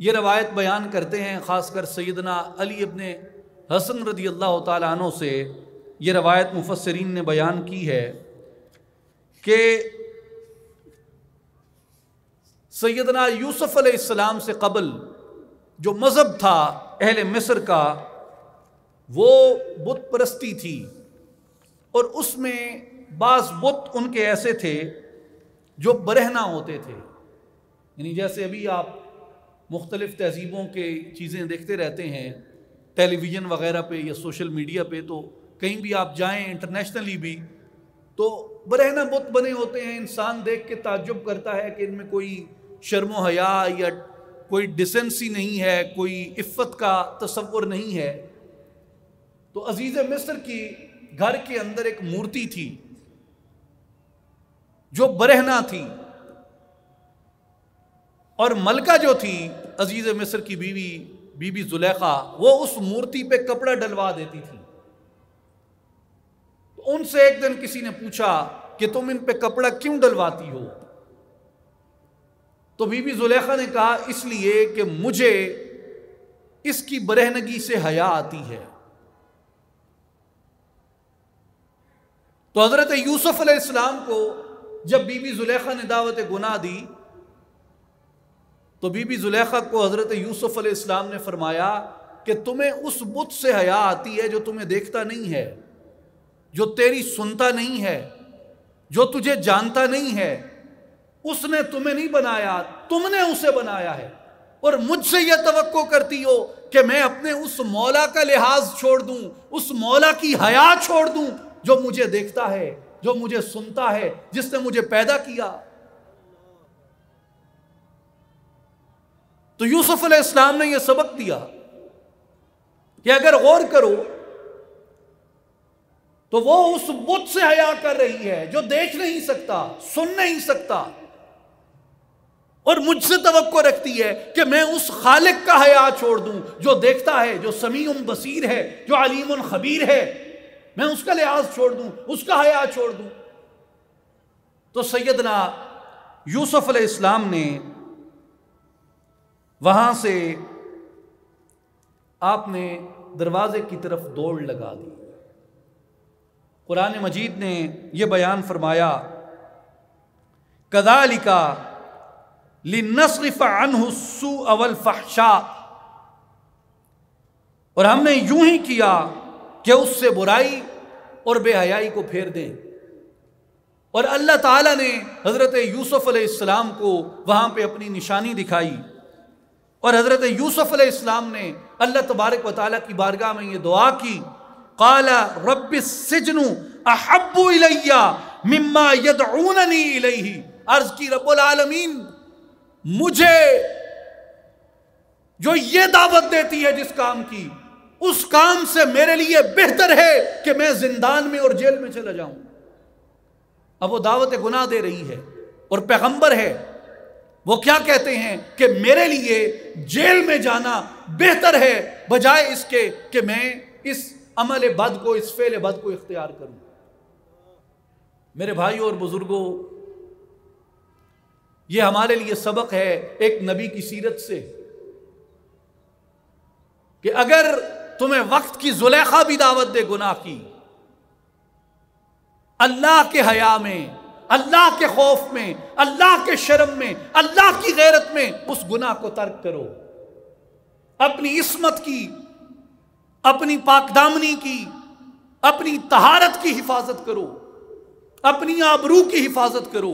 ये रवायत बयान करते हैं ख़ासकर सैदना अली अपने हसन रदी अल्लाह तनों से ये रवायत मुफसरीन ने बयान की है कि सैदना यूसुफ़ अलैहिस्सलाम से कबल जो मज़हब था अहल मिस्र का वो बुत परस्ती थी और उसमें बास बुत उनके ऐसे थे जो बरहना होते थे यानी जैसे अभी आप मुख्तलिफ़ तहजीबों के चीज़ें देखते रहते हैं टेलीविज़न वगैरह पे या सोशल मीडिया पे तो कहीं भी आप जाएं इंटरनेशनली भी तो बरहना बुत बने होते हैं इंसान देख के ताजुब करता है कि इनमें कोई शर्म हया या कोई डिसेंसी नहीं है कोई इफ़त का तस्वुर नहीं है तो अज़ीज़ मिस्र की घर के अंदर एक मूर्ति थी जो बरहना थी और मलका जो थी अजीज मिस्र की बीवी बीबी जुलेखा वो उस मूर्ति पे कपड़ा डलवा देती थी तो उनसे एक दिन किसी ने पूछा कि तुम इन पे कपड़ा क्यों डलवाती हो तो बीबी जुलेखा ने कहा इसलिए कि मुझे इसकी बरहनगी से हया आती है तो हज़रत यूसुफ अलैहिस्सलाम को जब बीबी जुलेखा ने दावत गुना दी तो बीबी जुलेखा को हज़रत यूसुफ अलैहिस्सलाम ने फरमाया कि तुम्हें उस बुत से हया आती है जो तुम्हें देखता नहीं है जो तेरी सुनता नहीं है जो तुझे जानता नहीं है उसने तुम्हें नहीं बनाया तुमने उसे बनाया है और मुझसे यह तो करती हो कि मैं अपने उस मौला का लिहाज छोड़ दूं उस मौला की हया छोड़ दूं जो मुझे देखता है जो मुझे सुनता है जिसने मुझे पैदा किया तो यूसुफ इस्लाम ने यह सबक दिया कि अगर गौर करो तो वो उस बुत से हया कर रही है जो देख नहीं सकता सुन नहीं सकता और मुझसे तो रखती है कि मैं उस खालिक का हया छोड़ दूं जो देखता है जो समीम बसीर है जो अलीम खबीर है मैं उसका लिहाज छोड़ दूं उसका हया छोड़ दूं तो सैदना यूसुफ इस्लाम ने वहां से आपने दरवाजे की तरफ दौड़ लगा दी कुरान मजीद ने यह बयान फरमाया कदालिका लिनसरफ अनहसू अवल फहशा और हमने यूं ही किया कि उससे बुराई और बेहयाई को फेर दें और अल्लाह ताला ने हज़रत यूसुफ़ अलैहिस्सलाम को वहाँ पे अपनी निशानी दिखाई और हज़रत यूसुफ़ अलैहिस्सलाम ने अल्लाह तबारक व ताली की बारगाह में ये दुआ की काला रब सिजनु अहबू इलैया मिम्मा यदऊननी इलैही अर्ज की रब्बुल आलमीन मुझे जो ये दावत देती है जिस काम की उस काम से मेरे लिए बेहतर है कि मैं जिंदान में और जेल में चला जाऊं अब वो दावत गुना दे रही है और पैगंबर है वो क्या कहते हैं कि मेरे लिए जेल में जाना बेहतर है बजाय इसके कि मैं इस अमल बद को इस फेल बद को इख्तियार करूं मेरे भाई और बुजुर्गों ये हमारे लिए सबक है एक नबी की सीरत से कि अगर तुम्हें वक्त की जुलेखा भी दावत दे गुनाह की अल्लाह के हया में अल्लाह के खौफ में अल्लाह के शर्म में अल्लाह की गैरत में उस गुनाह को तर्क करो अपनी इसमत की अपनी पाकदामनी की अपनी तहारत की हिफाजत करो अपनी आबरू की हिफाजत करो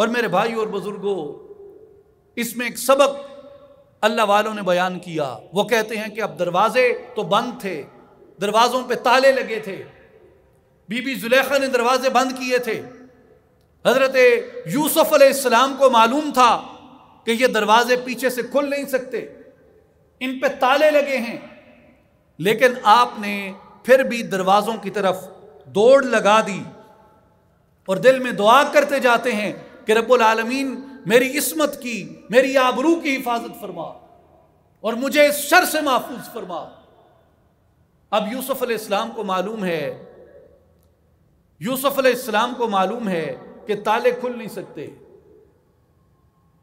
और मेरे भाई और बुजुर्गों इसमें एक सबक अल्लाह वालों ने बयान किया वो कहते हैं कि अब दरवाजे तो बंद थे दरवाज़ों पे ताले लगे थे बीबी जुलेखा ने दरवाजे बंद किए थे हज़रत यूसुफ अलैहिस्सलाम को मालूम था कि ये दरवाजे पीछे से खुल नहीं सकते इन पे ताले लगे हैं लेकिन आपने फिर भी दरवाज़ों की तरफ दौड़ लगा दी और दिल में दुआ करते जाते हैं कि रब्बुल आलमीन मेरी इसमत की मेरी आबरू की हिफाजत फरमा और मुझे इस शर से महफूज फरमा अब यूसुफ इस्लाम को मालूम है यूसुफ इस्लाम को मालूम है कि ताले खुल नहीं सकते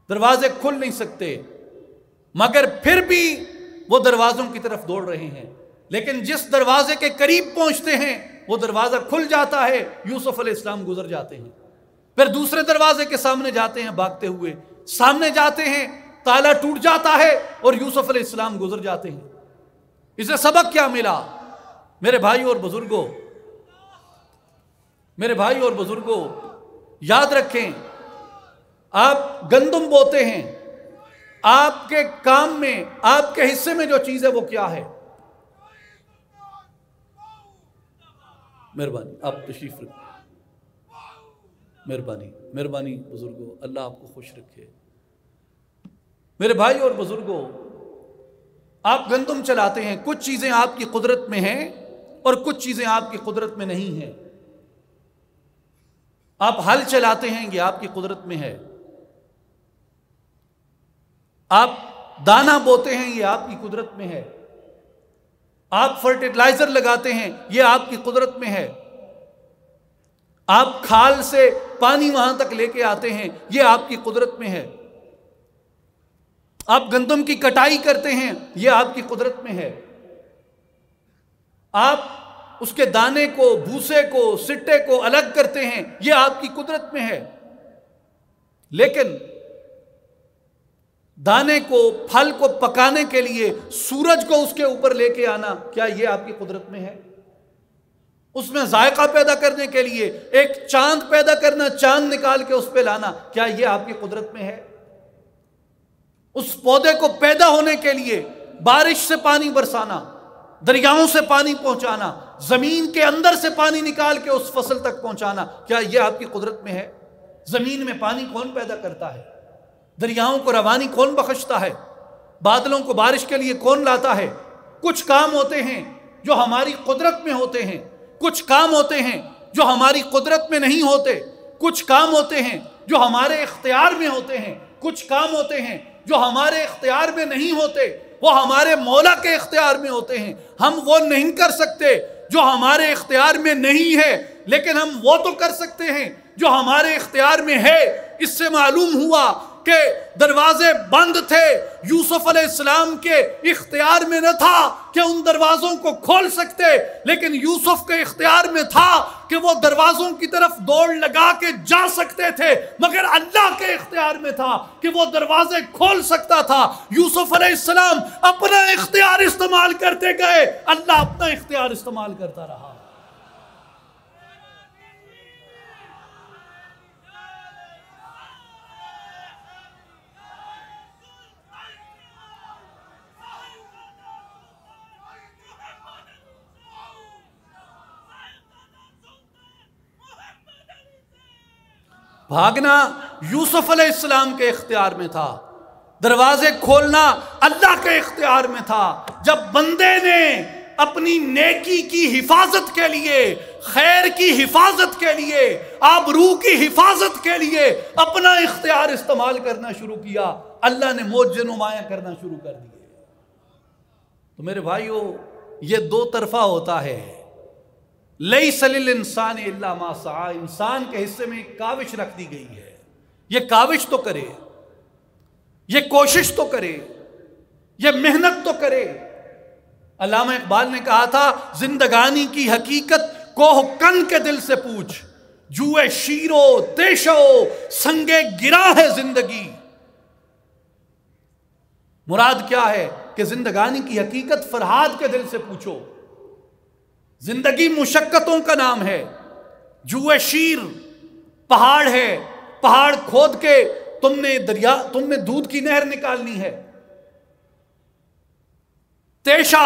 दरवाजे खुल नहीं सकते मगर फिर भी वो दरवाजों की तरफ दौड़ रहे हैं लेकिन जिस दरवाजे के करीब पहुंचते हैं वो दरवाजा खुल जाता है यूसुफ इस्लाम गुजर जाते हैं फिर दूसरे दरवाजे के सामने जाते हैं भागते हुए सामने जाते हैं ताला टूट जाता है और यूसुफ इस्लाम गुजर जाते हैं इसे सबक क्या मिला मेरे भाई और बुजुर्गों मेरे भाई और बुजुर्गों याद रखें आप गंदम बोते हैं आपके काम में आपके हिस्से में जो चीज है वो क्या है मेहरबानी आप तशीफ रखें मेहरबानी मेहरबानी बुजुर्गों अल्लाह आपको खुश रखे मेरे भाई और बुजुर्गों आप गंदम चलाते हैं कुछ चीज़ें आपकी कुदरत में हैं और कुछ चीज़ें आपकी कुदरत में नहीं हैं आप हल चलाते हैं ये आपकी कुदरत में है आप दाना बोते हैं ये आपकी कुदरत में है आप फर्टिलाइजर लगाते हैं ये आपकी कुदरत में है आप खाल से पानी वहां तक लेके आते हैं ये आपकी कुदरत में है आप गंदम की कटाई करते हैं यह आपकी कुदरत में है आप उसके दाने को भूसे को सिट्टे को अलग करते हैं यह आपकी कुदरत में है लेकिन दाने को फल को पकाने के लिए सूरज को उसके ऊपर लेके आना क्या यह आपकी कुदरत में है उसमें जायका पैदा करने के लिए एक चांद पैदा करना चांद निकाल के उस पर लाना क्या यह आपकी कुदरत में है उस पौधे को पैदा होने के लिए बारिश से पानी बरसाना दरियाओं से पानी पहुंचाना जमीन के अंदर से पानी निकाल के उस फसल तक पहुंचाना क्या यह आपकी कुदरत में है जमीन में पानी कौन पैदा करता है दरियाओं को रवानी कौन बखशता है बादलों को बारिश के लिए कौन लाता है कुछ काम होते हैं जो हमारी कुदरत में होते हैं कुछ काम होते हैं जो हमारी कुदरत में नहीं होते कुछ काम होते हैं जो हमारे इख्तियार में होते हैं कुछ काम होते हैं जो हमारे इख्तियार में नहीं होते वो हमारे मौला के इख्तियार में होते हैं हम वो नहीं कर सकते जो हमारे इख्तियार में नहीं है लेकिन हम वो तो कर सकते हैं जो हमारे इख्तियार में है इससे मालूम हुआ के दरवाजे बंद थे यूसुफ अलैहिस्सलाम के इख्तियार में न था कि उन दरवाज़ों को खोल सकते लेकिन यूसुफ के इख्तियार में था कि वो दरवाज़ों की तरफ दौड़ लगा के जा सकते थे मगर अल्लाह के इख्तियार में था कि वो दरवाजे खोल सकता था यूसुफ अलैहिस्सलाम अपना इख्तियार इस्तेमाल करते गए अल्लाह अपना इख्तियार इस्तेमाल करता रहा भागना यूसुफ अलैहिस्सलाम के इख्तियार में था दरवाजे खोलना अल्लाह के इख्तियार में था जब बंदे ने अपनी नेकी की हिफाजत के लिए खैर की हिफाजत के लिए आबरू की हिफाजत के लिए अपना इख्तियार इस्तेमाल करना शुरू किया अल्लाह ने मोजे नुमाया करना शुरू कर दिए तो मेरे भाइयों ये दो तरफा होता है लई सलिल इंसान मासा इंसान के हिस्से में एक काविश रख दी गई है ये काविश तो करे ये कोशिश तो करे ये मेहनत तो करे अलामा इकबाल ने कहा था जिंदगानी की हकीकत कोह कन के दिल से पूछ जुए शीरो देशो संगे गिरा है जिंदगी मुराद क्या है कि जिंदगानी की हकीकत फरहाद के दिल से पूछो जिंदगी मुशक्क़तों का नाम है जुए शीर पहाड़ है पहाड़ खोद के तुमने दरिया तुमने दूध की नहर निकालनी है तेशा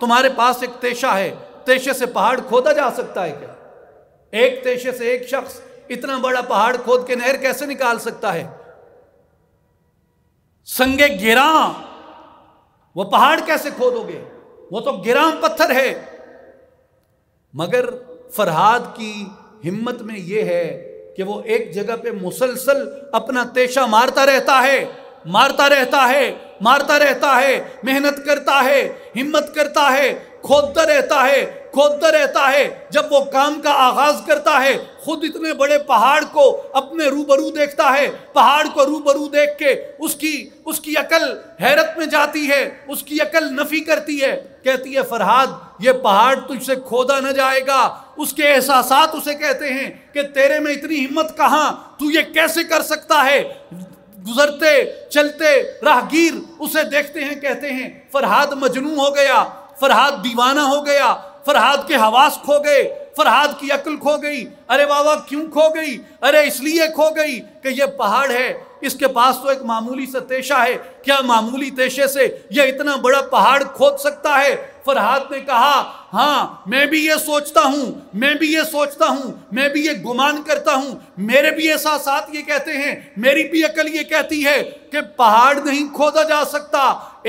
तुम्हारे पास एक तेशा है तेशे से पहाड़ खोदा जा सकता है क्या एक तेशे से एक शख्स इतना बड़ा पहाड़ खोद के नहर कैसे निकाल सकता है संगे गिरा वो पहाड़ कैसे खोदोगे वो तो गिरा पत्थर है मगर फरहाद की हिम्मत में यह है कि वो एक जगह पे मुसलसल अपना तेशा मारता रहता है मारता रहता है मारता रहता है मेहनत करता है हिम्मत करता है खोदता रहता है खोदता रहता है जब वो काम का आगाज करता है खुद इतने बड़े पहाड़ को अपने रूबरू देखता है पहाड़ को रूबरू देख के उसकी उसकी अकल हैरत में जाती है उसकी अकल नफी करती है कहती है फरहाद ये पहाड़ तुझसे खोदा न जाएगा उसके एहसास उसे कहते हैं कि तेरे में इतनी हिम्मत कहाँ तू ये कैसे कर सकता है गुजरते चलते राहगीर उसे देखते हैं कहते हैं फरहाद मजनू हो गया फरहाद दीवाना हो गया फरहाद के हवास खो गए फरहाद की अकल खो गई अरे बाबा क्यों खो गई अरे इसलिए खो गई कि ये पहाड़ है इसके पास तो एक मामूली सा तेशा है क्या मामूली तेशे से यह इतना बड़ा पहाड़ खोद सकता है फरहाद ने कहा हाँ मैं भी ये सोचता हूँ मैं भी ये सोचता हूँ मैं भी ये गुमान करता हूँ मेरे भी साथ ये कहते हैं मेरी भी अकल ये कहती है कि पहाड़ नहीं खोदा जा सकता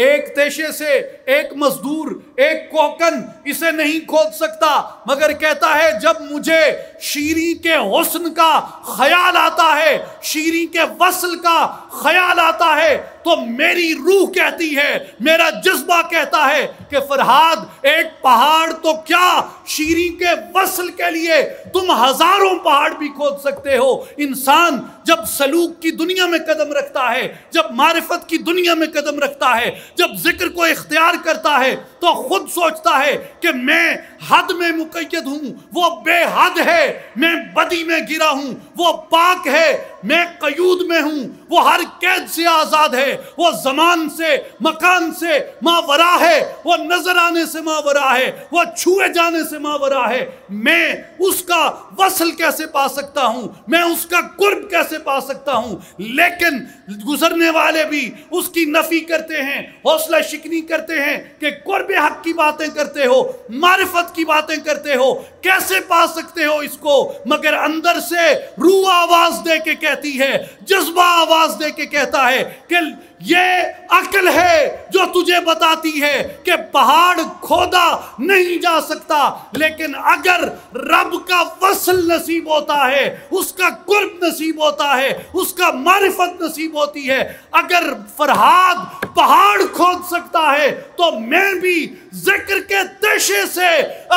एक तेशे से एक मजदूर एक कोकन इसे नहीं खोद सकता मगर कहता है जब मुझे शीरी के हौसन का ख्याल आता है शीरी के वसल का ख्याल आता है तो मेरी रूह कहती है मेरा जज्बा कहता है कि फरहाद एक पहाड़ तो क्या शीरी के वसल के लिए तुम हजारों पहाड़ भी खोद सकते हो इंसान जब सलूक की दुनिया में कदम रखता है जब मारिफत की दुनिया में कदम रखता है जब जिक्र को इख्तियार करता है तो खुद सोचता है कि मैं हद में मुकैद हूँ वो बेहद है मैं बदी में गिरा हूँ वो पाक है मैं कयूद में हूँ वो हर कैद से आज़ाद है वो जमान से मकान से मावरा है वो नज़र आने से मावरा है वो छुए जाने से मावरा है मैं उसका वसल कैसे पा सकता हूँ मैं उसका कुर्ब कैसे पा सकता हूँ लेकिन गुजरने वाले भी उसकी नफ़ी करते हैं हौसला शिकनी करते हैं कि कुर्ब हक की बातें करते हो मारफत की बातें करते हो कैसे पा सकते हो इसको मगर अंदर से रूह आवाज दे के कहती है जज्बा आवाज दे के कहता है कि ये अकल है जो तुझे बताती है कि पहाड़ खोदा नहीं जा सकता लेकिन अगर रब का वसल नसीब होता है उसका कुर्ब नसीब होता है उसका मारिफत नसीब होती है अगर फरहाद पहाड़ खोद सकता है तो मैं भी जिक्र के तेशे से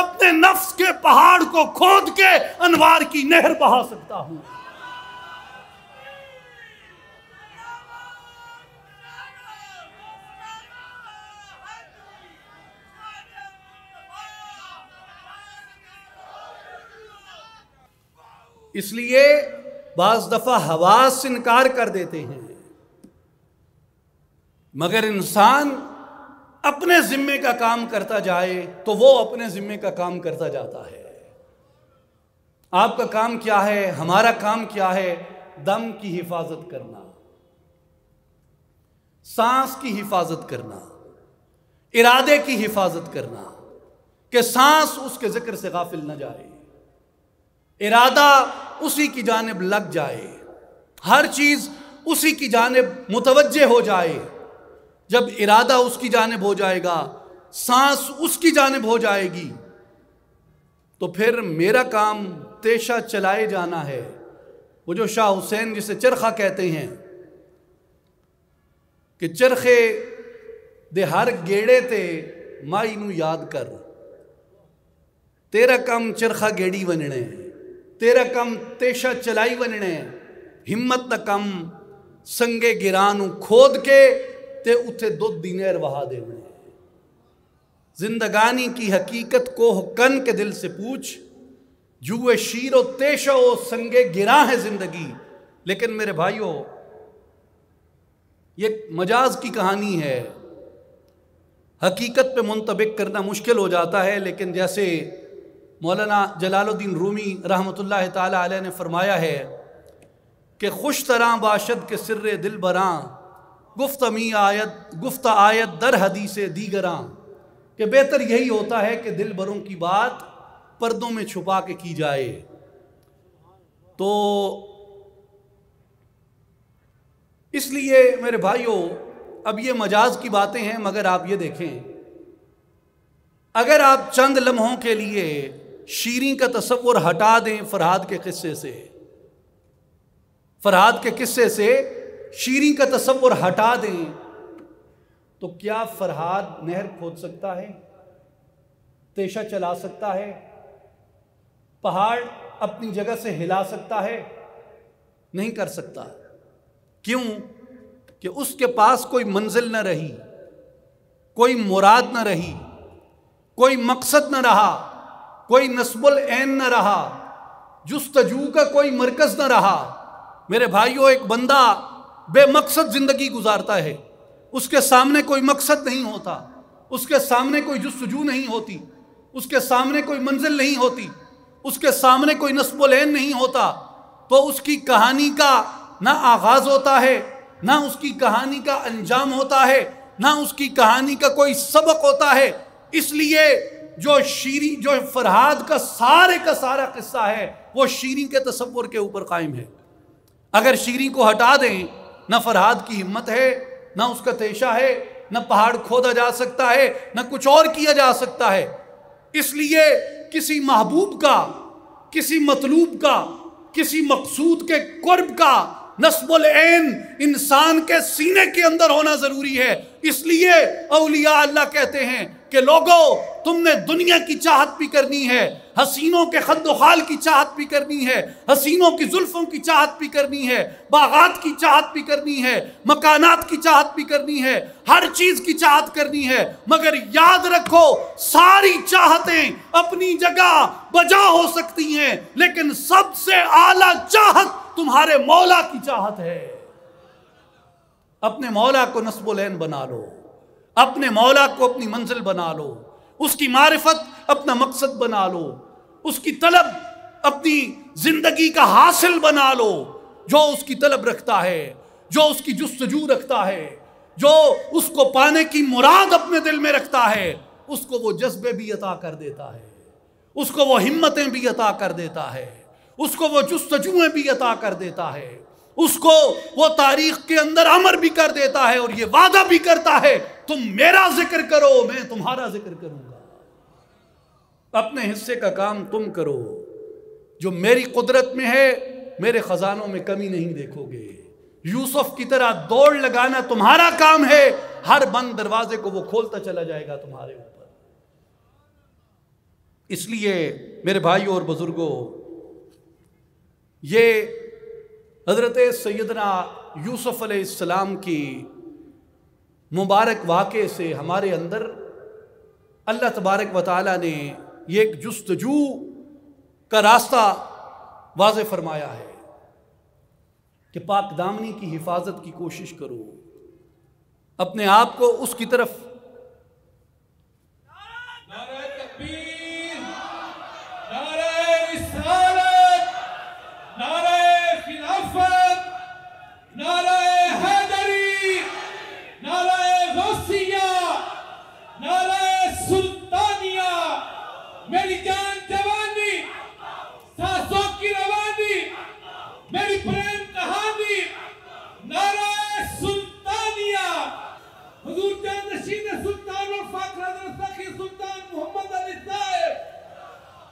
अपने नफ्स के पहाड़ को खोद के अनवार की नहर बहा सकता हूँ इसलिए बाज दफ़ा हवास से इनकार कर देते हैं मगर इंसान अपने ज़िम्मे का काम करता जाए तो वो अपने ज़िम्मे का काम करता जाता है आपका काम क्या है हमारा काम क्या है दम की हिफाजत करना सांस की हिफाजत करना इरादे की हिफाजत करना कि सांस उसके जिक्र से गाफिल ना जाए इरादा उसी की जानब लग जाए हर चीज़ उसी की जानब मुतवजह हो जाए जब इरादा उसकी जानब हो जाएगा सांस उसकी जानब हो जाएगी तो फिर मेरा काम तेशा चलाए जाना है वो जो शाह हुसैन जिसे चरखा कहते हैं कि चरखे दे हर गेड़े ते माई नू याद कर तेरा काम चरखा गेड़ी बनने है तेरा कम तेशा चलाई बनने हिम्मत न कम संगे गिरा खोद के ते उथे दो दिनेर वहा देवने जिंदगानी की हकीकत को कन के दिल से पूछ जुए शीरो तेशो संगे गिरा है जिंदगी लेकिन मेरे भाइयों ये मजाज की कहानी है हकीकत पे मुंतबिक करना मुश्किल हो जाता है लेकिन जैसे मौलाना जलालुद्दीन रूमी रहमतुल्लाह ताला ने फरमाया है कि खुश तरह बाशद के सिर दिल बरा गुफ्त मी आयत गुफ्त आयत दर हदीस दीगरां कि बेहतर यही होता है कि दिल बरों की बात पर्दों में छुपा के की जाए तो इसलिए मेरे भाइयों अब ये मजाज की बातें हैं मगर आप ये देखें अगर आप चंद लम्हों के लिए शीरी का तस्वर हटा दें फरहाद के किस्से से फरहाद के किस्से से शीरी का तस्वर हटा दें तो क्या फरहाद नहर खोद सकता है तेशा चला सकता है पहाड़ अपनी जगह से हिला सकता है नहीं कर सकता क्यों कि उसके पास कोई मंजिल न रही कोई मुराद न रही कोई मकसद न रहा कोई नस्बल ऐन न रहा जस्तजू का कोई मरकज न रहा मेरे भाइयों एक बंदा बेमकसद ज़िंदगी गुजारता है उसके सामने कोई मकसद नहीं होता उसके सामने कोई जस्तजू नहीं होती उसके सामने कोई मंजिल नहीं होती उसके सामने कोई नस्बुलैन नहीं होता तो उसकी कहानी का ना आगाज़ होता है ना उसकी कहानी का अंजाम होता है ना उसकी कहानी का कोई सबक होता है इसलिए जो शीरी जो फरहाद का सारे का सारा किस्सा है वो शीरी के तस्वुर के ऊपर कायम है अगर शीरी को हटा दें ना फरहाद की हिम्मत है ना उसका तेशा है ना पहाड़ खोदा जा सकता है ना कुछ और किया जा सकता है इसलिए किसी महबूब का किसी मतलूब का किसी मकसूद के कर्ब का नस्बुल इंसान के सीने के अंदर होना ज़रूरी है इसलिए अलिया अल्लाह कहते हैं कि लोगों तुमने दुनिया की चाहत भी करनी है हसीनों के खद खाल की चाहत भी करनी है हसीनों की जुल्फ़ों की चाहत भी करनी है बागात की चाहत भी करनी है मकानात की चाहत भी करनी है हर चीज़ की चाहत करनी है मगर याद रखो सारी चाहतें अपनी जगह बजा हो सकती हैं लेकिन सबसे आला चाहत तुम्हारे मौला की चाहत है अपने मौला को नस्बोलैन बना लो अपने मौला को अपनी मंजिल बना लो उसकी मारिफत अपना मकसद बना लो उसकी तलब अपनी जिंदगी का हासिल बना लो जो उसकी तलब रखता है जो उसकी जस्तजू रखता है जो उसको पाने की मुराद अपने दिल में रखता है उसको वो जज्बे भी अता कर देता है उसको वो हिम्मतें भी अता कर देता है उसको वो जस्तजुएँ भी अता कर देता है उसको वो तारीख के अंदर अमर भी कर देता है और ये वादा भी करता है तुम मेरा जिक्र करो मैं तुम्हारा जिक्र करूंगा अपने हिस्से का काम तुम करो जो मेरी कुदरत में है मेरे खजानों में कमी नहीं देखोगे यूसुफ की तरह दौड़ लगाना तुम्हारा काम है हर बंद दरवाजे को वो खोलता चला जाएगा तुम्हारे ऊपर इसलिए मेरे भाई और बुजुर्गों ये हज़रत सैदना यूसुफ़ अलैहिस्सलाम की मुबारक वाक़े से हमारे अंदर अल्लाह तबारक व ने ये एक जस्तजू का रास्ता वाज फरमाया है कि पाक दामनी की हिफाजत की कोशिश करो अपने आप को उसकी तरफ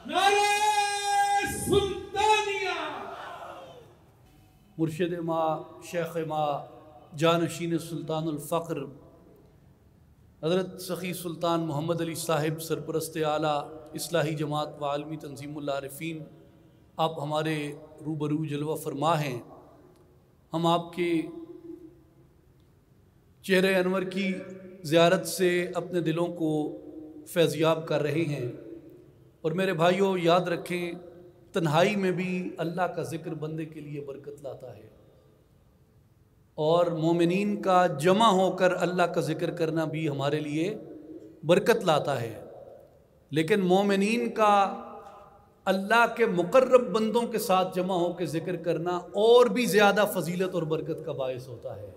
मुर्शद माँ शेख माँ जानशीन सुल्तानफ़्र हज़रत सखी सुल्तान मोहम्मद अली साहिब सरपरस्त आला इसलाही जमात व आलमी तनजीमारफ़ीन आप हमारे रूबरू जलवा फरमा हैं हम आपके चेहरे अनवर की ज़्यारत से अपने दिलों को फैज़याब कर रहे हैं और मेरे भाइयों याद रखें तन्हाई में भी अल्लाह का ज़िक्र बंदे के लिए बरकत लाता है और मोमिन का जमा होकर अल्लाह का ज़िक्र करना भी हमारे लिए बरकत लाता है लेकिन मोमिन का अल्लाह के मुकर्रब बंदों के साथ जमा होकर ज़िक्र करना और भी ज़्यादा फजीलत और बरकत का बायस होता है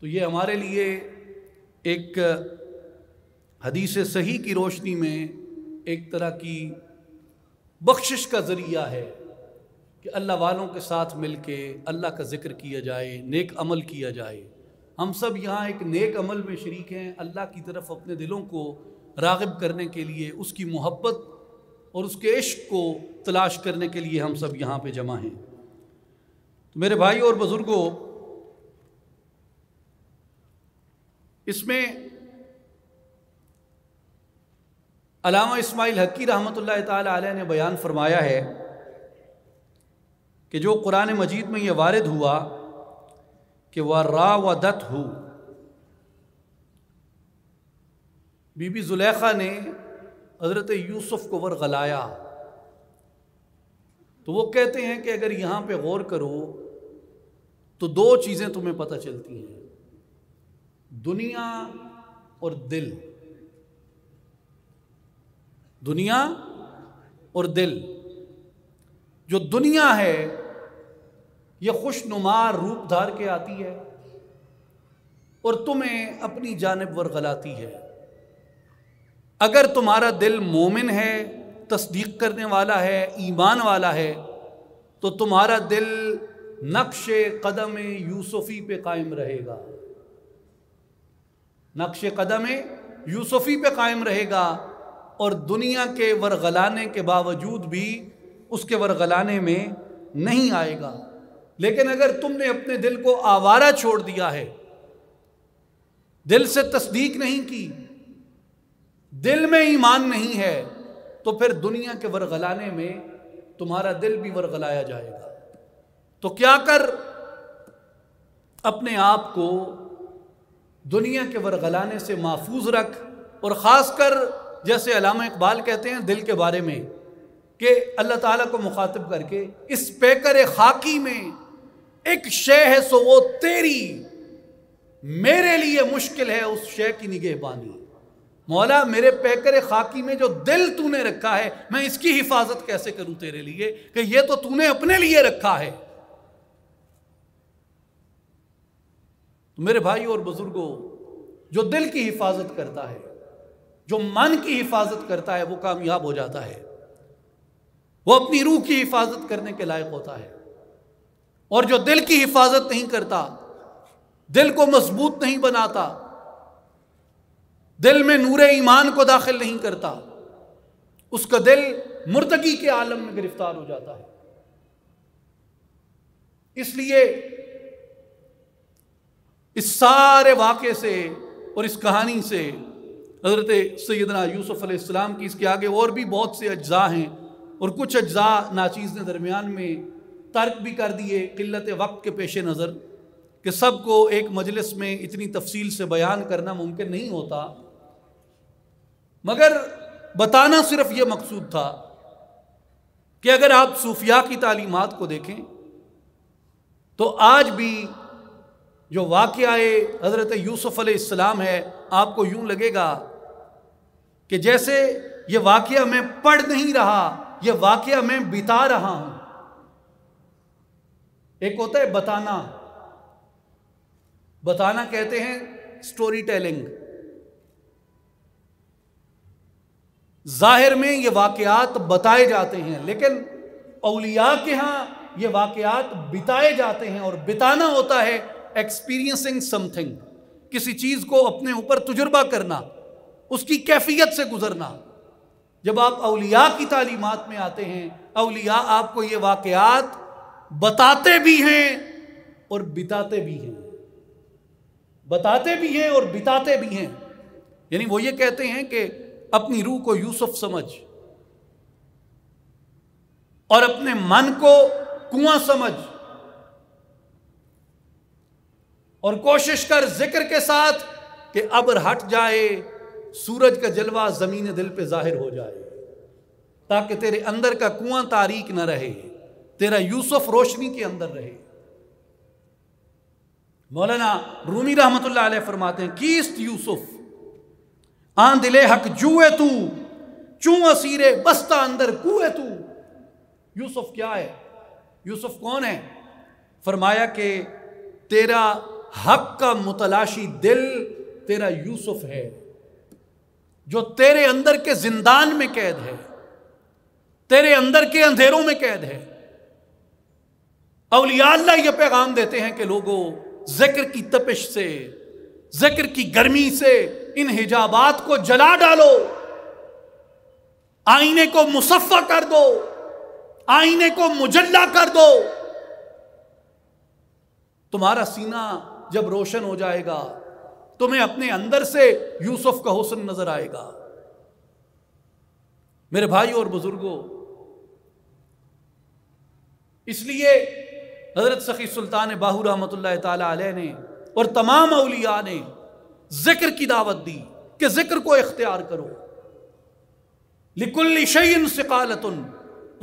तो ये हमारे लिए एक हदीस सही की रोशनी में एक तरह की बख्शिश का ज़रिया है कि अल्लाह वालों के साथ मिल के अल्लाह का ज़िक्र किया जाए नेक अमल किया जाए हम सब यहाँ एक नेक अमल में शरीक हैं अल्लाह की तरफ अपने दिलों को रागब करने के लिए उसकी मोहब्बत और उसके इश्क को तलाश करने के लिए हम सब यहाँ पे जमा हैं तो मेरे भाई और बुज़ुर्गों इसमें अलामा इस्माइल हकी रहमत ला ने बयान फरमाया है कि जो कुरान मजीद में यह वारद हुआ कि वह रा व दत हु बीबी जुलेखा ने हज़रत यूसुफ़ को वरगलाया तो वो कहते हैं कि अगर यहाँ पे गौर करो तो दो चीज़ें तुम्हें पता चलती हैं दुनिया और दिल दुनिया और दिल जो दुनिया है ये खुशनुमा रूप धार के आती है और तुम्हें अपनी जानब गलाती है अगर तुम्हारा दिल मोमिन है तस्दीक करने वाला है ईमान वाला है तो तुम्हारा दिल नक्श कदम यूसुफ़ी पे कायम रहेगा नक्श कदम यूसुफ़ी पे कायम रहेगा और दुनिया के वरगलाने के बावजूद भी उसके वरगलाने में नहीं आएगा लेकिन अगर तुमने अपने दिल को आवारा छोड़ दिया है दिल से तस्दीक नहीं की दिल में ईमान नहीं है तो फिर दुनिया के वरगलाने में तुम्हारा दिल भी वरगलाया जाएगा तो क्या कर अपने आप को दुनिया के वरगलाने से महफूज रख और ख़ास कर जैसे अलामा इकबाल कहते हैं दिल के बारे में कि अल्लाह ताला को मुखातब करके इस पेकर खाकी में एक शे है सो वो तेरी मेरे लिए मुश्किल है उस शे की निगह पानी मौला मेरे पैकर खाकी में जो दिल तूने रखा है मैं इसकी हिफाजत कैसे करूं तेरे लिए कि ये तो तूने अपने लिए रखा है तो मेरे भाई और बुजुर्गों जो दिल की हिफाजत करता है जो मन की हिफाजत करता है वो कामयाब हो जाता है वो अपनी रूह की हिफाजत करने के लायक होता है और जो दिल की हिफाजत नहीं करता दिल को मजबूत नहीं बनाता दिल में नूर ईमान को दाखिल नहीं करता उसका दिल मुर्दगी के आलम में गिरफ्तार हो जाता है इसलिए इस सारे वाक्य से और इस कहानी से हज़रत सैदना यूसुफ़ अलैहिस्सलाम की इसके आगे और भी बहुत से अज्जा हैं और कुछ अज्जा नाचीज़ ने दरमियान में तर्क भी कर दिए किल्लत वक्त के पेश नज़र कि सब को एक मजलिस में इतनी तफसील से बयान करना मुमकिन नहीं होता मगर बताना सिर्फ ये मकसूद था कि अगर आप सूफिया की तालीमत को देखें तो आज भी जो वाक़ हज़रत यूसुफ़ अलैहिस्सलाम है आपको यूं लगेगा कि जैसे ये वाक्य मैं पढ़ नहीं रहा ये वाक्य मैं बिता रहा हूं एक होता है बताना बताना कहते हैं स्टोरी टेलिंग जाहिर में ये वाकयात बताए जाते हैं लेकिन अलिया के यहां ये वाकयात बिताए जाते हैं और बिताना होता है एक्सपीरियंसिंग समथिंग किसी चीज़ को अपने ऊपर तजुर्बा करना उसकी कैफियत से गुजरना जब आप अलिया की तालीमत में आते हैं अलिया आपको ये वाकयात बताते भी हैं और बिताते भी हैं बताते भी हैं और बिताते भी हैं यानी वो ये कहते हैं कि अपनी रूह को यूसुफ समझ और अपने मन को कुआं समझ और कोशिश कर जिक्र के साथ कि अब्र हट जाए सूरज का जलवा ज़मीन दिल पे जाहिर हो जाए ताकि तेरे अंदर का कुआं तारीख न रहे तेरा यूसुफ रोशनी के अंदर रहे मौलाना रूमी रहमत फरमाते हैं कीस्त यूसुफ आ दिले हक जुए तू चू असीरे बस्ता अंदर कुए तू यूसुफ क्या है यूसुफ कौन है फरमाया कि तेरा हक का मुतलाशी दिल तेरा यूसुफ है जो तेरे अंदर के जिंदान में कैद है तेरे अंदर के अंधेरों में कैद है अवलिया यह पैगाम देते हैं कि लोगों जिक्र की तपिश से जिक्र की गर्मी से इन हिजाबात को जला डालो आईने को मुसफ़ा कर दो आईने को मुजल्ला कर दो तुम्हारा सीना जब रोशन हो जाएगा तुम्हें अपने अंदर से यूसुफ का हुसन नजर आएगा मेरे भाई और बुजुर्गों इसलिए हजरत सखी सुल्तान बाहू रहमत तला ने और तमाम अलिया ने जिक्र की दावत दी कि जिक्र को इख्तियार करो लिकुल्ली शयन सिकालतुन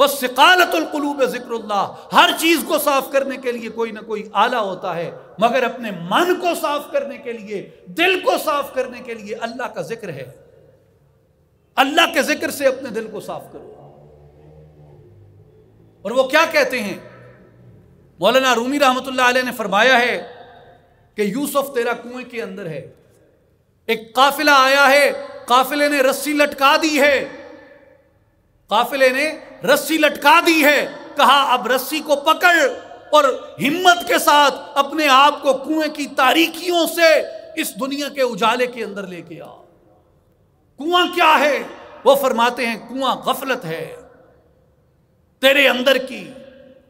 वह सिकालतुलकलूब ज़िक्र हर चीज़ को साफ करने के लिए कोई ना कोई आला होता है मगर अपने मन को साफ करने के लिए दिल को साफ करने के लिए अल्लाह का जिक्र है अल्लाह के जिक्र से अपने दिल को साफ करो और वो क्या कहते हैं मौलाना रूमी रहमत ने फरमाया है कि यूसुफ तेरा कुएं के अंदर है एक काफिला आया है काफिले ने रस्सी लटका दी है काफिले ने रस्सी लटका दी है कहा अब रस्सी को पकड़ और हिम्मत के साथ अपने आप को कुएं की तारीखियों से इस दुनिया के उजाले के अंदर लेके आ कुआं क्या है वो फरमाते हैं कुआं गफलत है तेरे अंदर की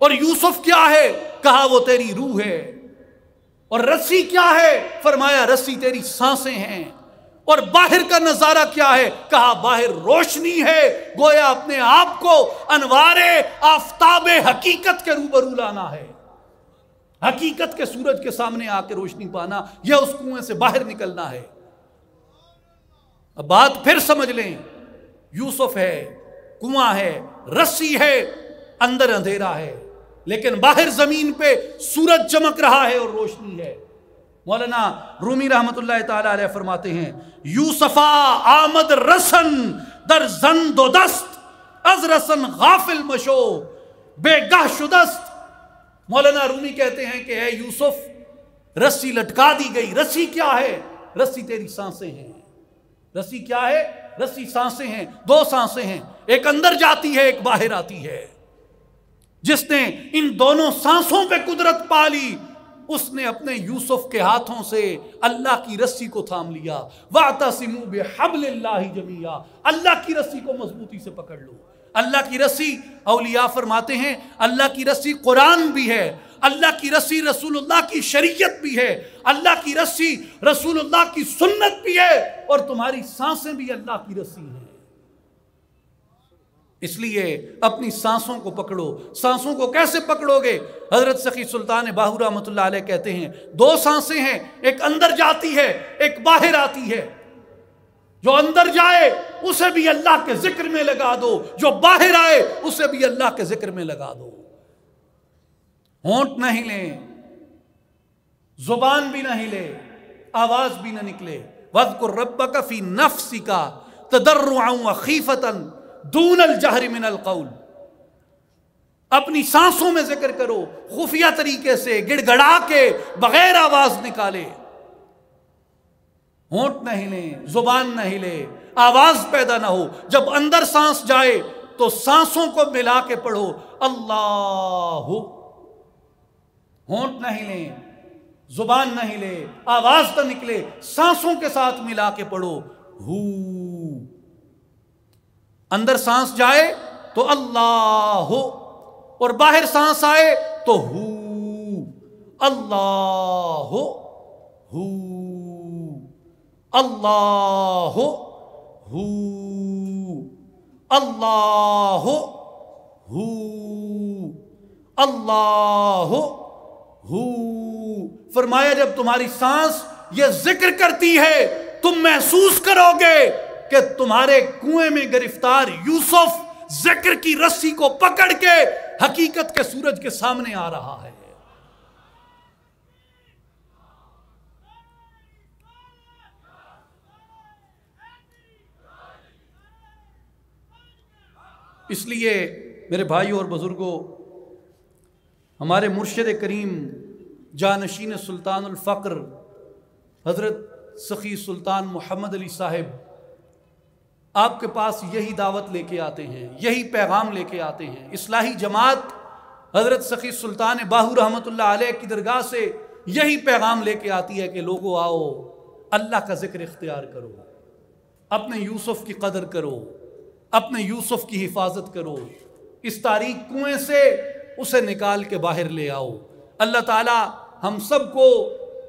और यूसुफ क्या है कहा वो तेरी रूह है और रस्सी क्या है फरमाया रस्सी तेरी सांसें हैं और बाहर का नजारा क्या है कहा बाहर रोशनी है गोया अपने आप को अनवारे आफ्ताब हकीकत के रूबरू लाना है हकीकत के सूरज के सामने आके रोशनी पाना यह उस कुएं से बाहर निकलना है अब बात फिर समझ लें यूसुफ है कुआं है रस्सी है अंदर अंधेरा है लेकिन बाहर जमीन पे सूरज चमक रहा है और रोशनी है मौलाना रूमी रहमत फरमाते हैं यूसफा आमद रसन दर दस्त अज रसन गाफिल मशो बेगा शुदस्त मौलाना रूमी कहते हैं कि यूसुफ रस्सी लटका दी गई रस्सी क्या है रस्सी तेरी सांसें हैं रस्सी क्या है रस्सी सांसें हैं दो सांसें हैं एक अंदर जाती है एक बाहर आती है जिसने इन दोनों सांसों पे कुदरत पा ली उसने अपने यूसुफ के हाथों से अल्लाह की रस्सी को थाम लिया वाता सिमू बे हबल्ला जमिया अल्लाह की रस्सी को मजबूती से पकड़ लो अल्लाह की रस्सी अलिया फरमाते हैं अल्लाह की रस्सी कुरान भी है अल्लाह की रस्सी रसूलुल्लाह की शरीयत भी है अल्लाह की रस्सी रसूलुल्लाह की सुन्नत भी है और तुम्हारी सांसें भी अल्लाह की रस्सी है इसलिए अपनी सांसों को पकड़ो सांसों को कैसे पकड़ोगे हजरत सखी सुल्तान बाहू रहमत कहते हैं दो सांसें हैं एक अंदर जाती है एक बाहर आती है जो अंदर जाए उसे भी अल्लाह के जिक्र में लगा दो जो बाहर आए उसे भी अल्लाह के जिक्र में लगा दो होंठ नहीं ले जुबान भी नहीं ले आवाज भी ना निकले वक्त रब का फी नफ सिका तदर्रुआ खीफतन दूनल जहर मिनल कौल अपनी सांसों में जिक्र करो खुफिया तरीके से गिड़गड़ा के बगैर आवाज निकाले होंठ न हिले जुबान न हिले आवाज पैदा ना हो जब अंदर सांस जाए तो सांसों को मिला के पढ़ो अल्लाह होंट न हिले जुबान न हिले आवाज तो निकले सांसों के साथ मिला के पढ़ो हू अंदर सांस जाए तो अल्लाह हो और बाहर सांस आए तो हु अल्लाह हो अल्लाह हो अल्लाह हो अल्लाह हु फरमाया जब तुम्हारी सांस ये जिक्र करती है तुम महसूस करोगे कि तुम्हारे कुएं में गिरफ्तार यूसुफ जिक्र की रस्सी को पकड़ के हकीकत के सूरज के सामने आ रहा है इसलिए मेरे भाई और बुज़ुर्गों हमारे मुर्शद करीम जानशीन सुल्तान फकर हज़रत सखी सुल्तान मोहम्मद अली साहब आपके पास यही दावत लेके आते हैं यही पैगाम लेके आते हैं इस्लाही जमात हज़रत सखी सुल्तान बाहू रहमत की दरगाह से यही पैगाम लेके आती है कि लोगों आओ अल्लाह का जिक्र इख्तियार करो अपने यूसुफ की कदर करो अपने यूसुफ की हिफाजत करो इस तारीख कुएं से उसे निकाल के बाहर ले आओ अल्लाह ताला हम सबको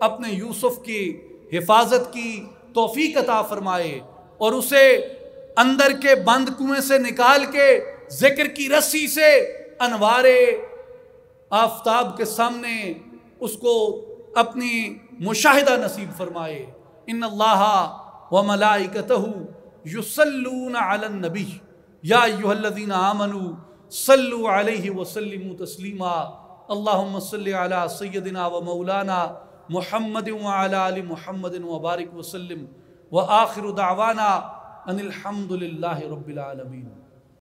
अपने यूसुफ की हिफाजत की तोफ़ी कता फ़रमाए और उसे अंदर के बंद कुएं से निकाल के जिक्र की रस्सी से अनवारे आफताब के सामने उसको अपनी मुशाहिदा नसीब फरमाए इन अल्लाह व मलाइकतह युसल्लून अलन नबी या युहल्लदीन आमनु सल्लु अलैहि वसल्लम तस्लीमा अल्लाहुम्म सल्लि अला सय्यदिना व मौलाना मुहम्मद व अला आलि मुहम्मद व बारिक वसल्लम व आखिर दावाना अनिलहमदिल्ला रबीआलमीन